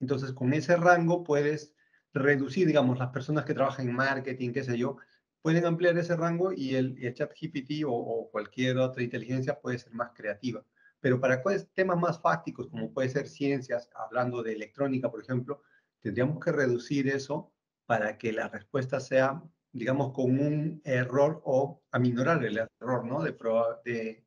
Entonces, con ese rango puedes reducir, digamos, las personas que trabajan en marketing, qué sé yo, pueden ampliar ese rango y el, chat GPT o, cualquier otra inteligencia puede ser más creativa. Pero para temas más fácticos, como puede ser ciencias, hablando de electrónica, por ejemplo, tendríamos que reducir eso para que la respuesta sea, digamos, con un error o aminorar el error, ¿no? De, de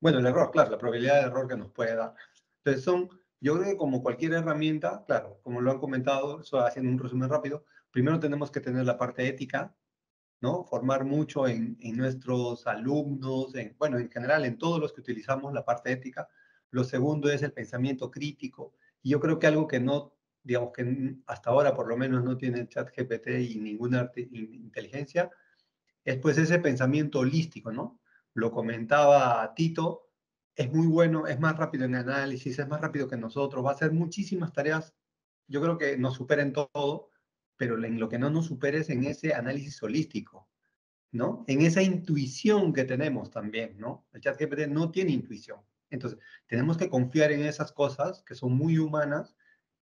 bueno, el error, claro, la probabilidad de error que nos puede dar. Entonces son, yo creo que como cualquier herramienta, claro, como lo han comentado, haciendo un resumen rápido, primero tenemos que tener la parte ética, Formar mucho en, nuestros alumnos, en, bueno, en general, en todos los que utilizamos la parte ética. Lo segundo es el pensamiento crítico. Y yo creo que algo que no, digamos que hasta ahora por lo menos no tiene chat GPT y ninguna inteligencia, es pues ese pensamiento holístico, ¿no? Lo comentaba Tito, es muy bueno, es más rápido en análisis, es más rápido que nosotros, va a hacer muchísimas tareas, yo creo que nos superen todo, pero en lo que no nos superes en ese análisis holístico, ¿no? En esa intuición que tenemos también, ¿no? El chat GPT no tiene intuición. Entonces, tenemos que confiar en esas cosas que son muy humanas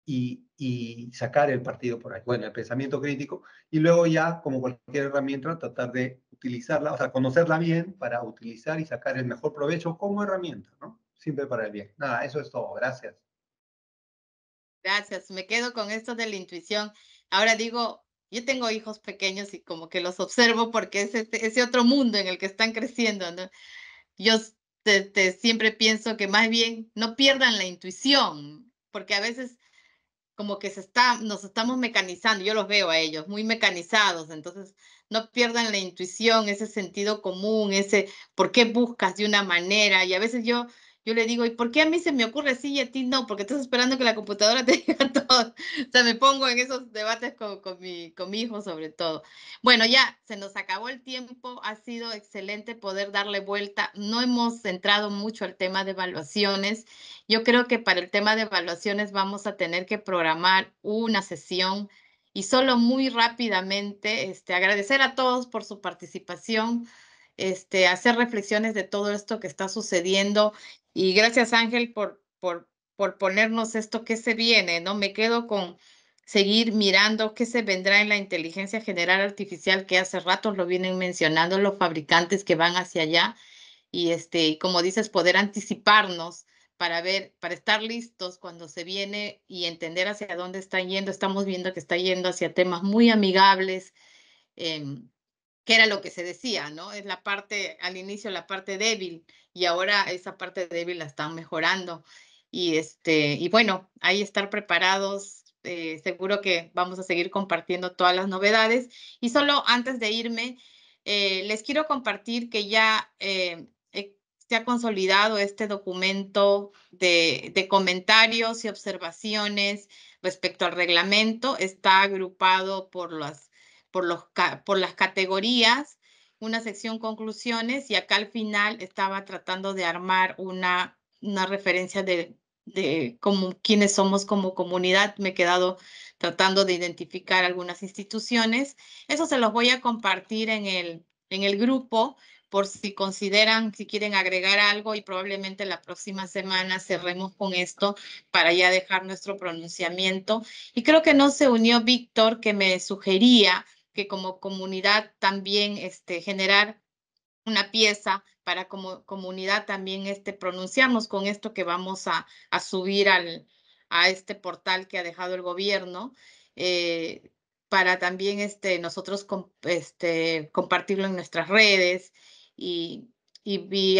y, y, sacar el partido por ahí. Bueno, el pensamiento crítico y luego ya, como cualquier herramienta, tratar de utilizarla, o sea, conocerla bien para utilizar y sacar el mejor provecho como herramienta, ¿no? Siempre para el bien. Nada, eso es todo. Gracias. Gracias. Me quedo con esto de la intuición ahora digo, yo tengo hijos pequeños y como que los observo porque es este, ese otro mundo en el que están creciendo. Yo te, siempre pienso que más bien no pierdan la intuición, porque a veces como que se está, nos estamos mecanizando, yo los veo a ellos muy mecanizados, entonces no pierdan la intuición, ese sentido común, ese por qué buscas de una manera. Y a veces yo yo le digo, ¿y por qué a mí se me ocurre sí y a ti no? Porque estás esperando que la computadora te diga todo. O sea, me pongo en esos debates con, con, mi, con mi hijo sobre todo. Bueno, ya se nos acabó el tiempo. Ha sido excelente poder darle vuelta. No hemos centrado mucho al tema de evaluaciones. Yo creo que para el tema de evaluaciones vamos a tener que programar una sesión. Y solo muy rápidamente, este, agradecer a todos por su participación. Este, hacer reflexiones de todo esto que está sucediendo. Y gracias Ángel por, por, por ponernos esto que se viene, ¿no? Me quedo con seguir mirando qué se vendrá en la inteligencia general artificial, que hace rato lo vienen mencionando los fabricantes que van hacia allá. Y este, como dices, poder anticiparnos para ver, para estar listos cuando se viene y entender hacia dónde están yendo. Estamos viendo que está yendo hacia temas muy amigables, em, que era lo que se decía, ¿no? Es la parte, al inicio, la parte débil y ahora esa parte débil la están mejorando. Y, este, y bueno, ahí estar preparados. Eh, seguro que vamos a seguir compartiendo todas las novedades. Y solo antes de irme, eh, les quiero compartir que ya eh, se ha consolidado este documento de, comentarios y observaciones respecto al reglamento. Está agrupado por las, por los, por las categorías una sección conclusiones y acá al final estaba tratando de armar una, una referencia de, de cómo, quiénes somos como comunidad. Me he quedado tratando de identificar algunas instituciones. Eso se los voy a compartir en el, en el grupo por si consideran, si quieren agregar algo y probablemente la próxima semana cerremos con esto para ya dejar nuestro pronunciamiento. Y creo que no se unió Víctor que me sugería que como comunidad también este, generar una pieza para como comunidad también este, pronunciarnos con esto que vamos a, subir al, a este portal que ha dejado el gobierno. Eh, para también este, nosotros este, compartirlo en nuestras redes y,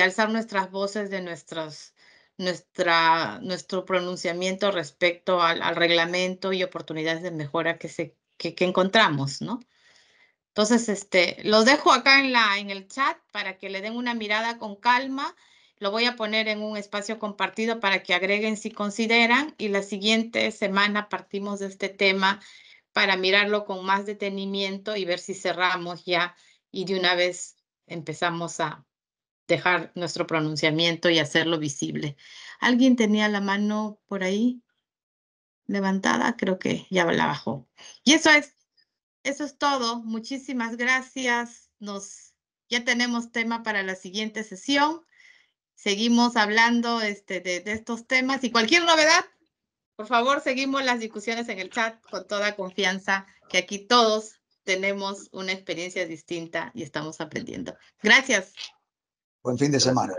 alzar nuestras voces de nuestras, nuestra, nuestro pronunciamiento respecto al, reglamento y oportunidades de mejora que, se, que encontramos, ¿no? Entonces, este, los dejo acá en, la, en el chat para que le den una mirada con calma. Lo voy a poner en un espacio compartido para que agreguen si consideran y la siguiente semana partimos de este tema para mirarlo con más detenimiento y ver si cerramos ya y de una vez empezamos a dejar nuestro pronunciamiento y hacerlo visible. ¿Alguien tenía la mano por ahí levantada? Creo que ya la bajó. Y eso es eso es todo. Muchísimas gracias. Nos, ya tenemos tema para la siguiente sesión. Seguimos hablando este, de, de estos temas y cualquier novedad, por favor, seguimos las discusiones en el chat con toda confianza, que aquí todos tenemos una experiencia distinta y estamos aprendiendo. Gracias. Buen fin de semana.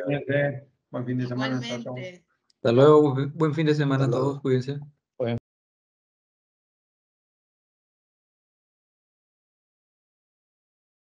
Buen fin de semana. Hasta luego. Buen fin de semana a todos. Cuídense.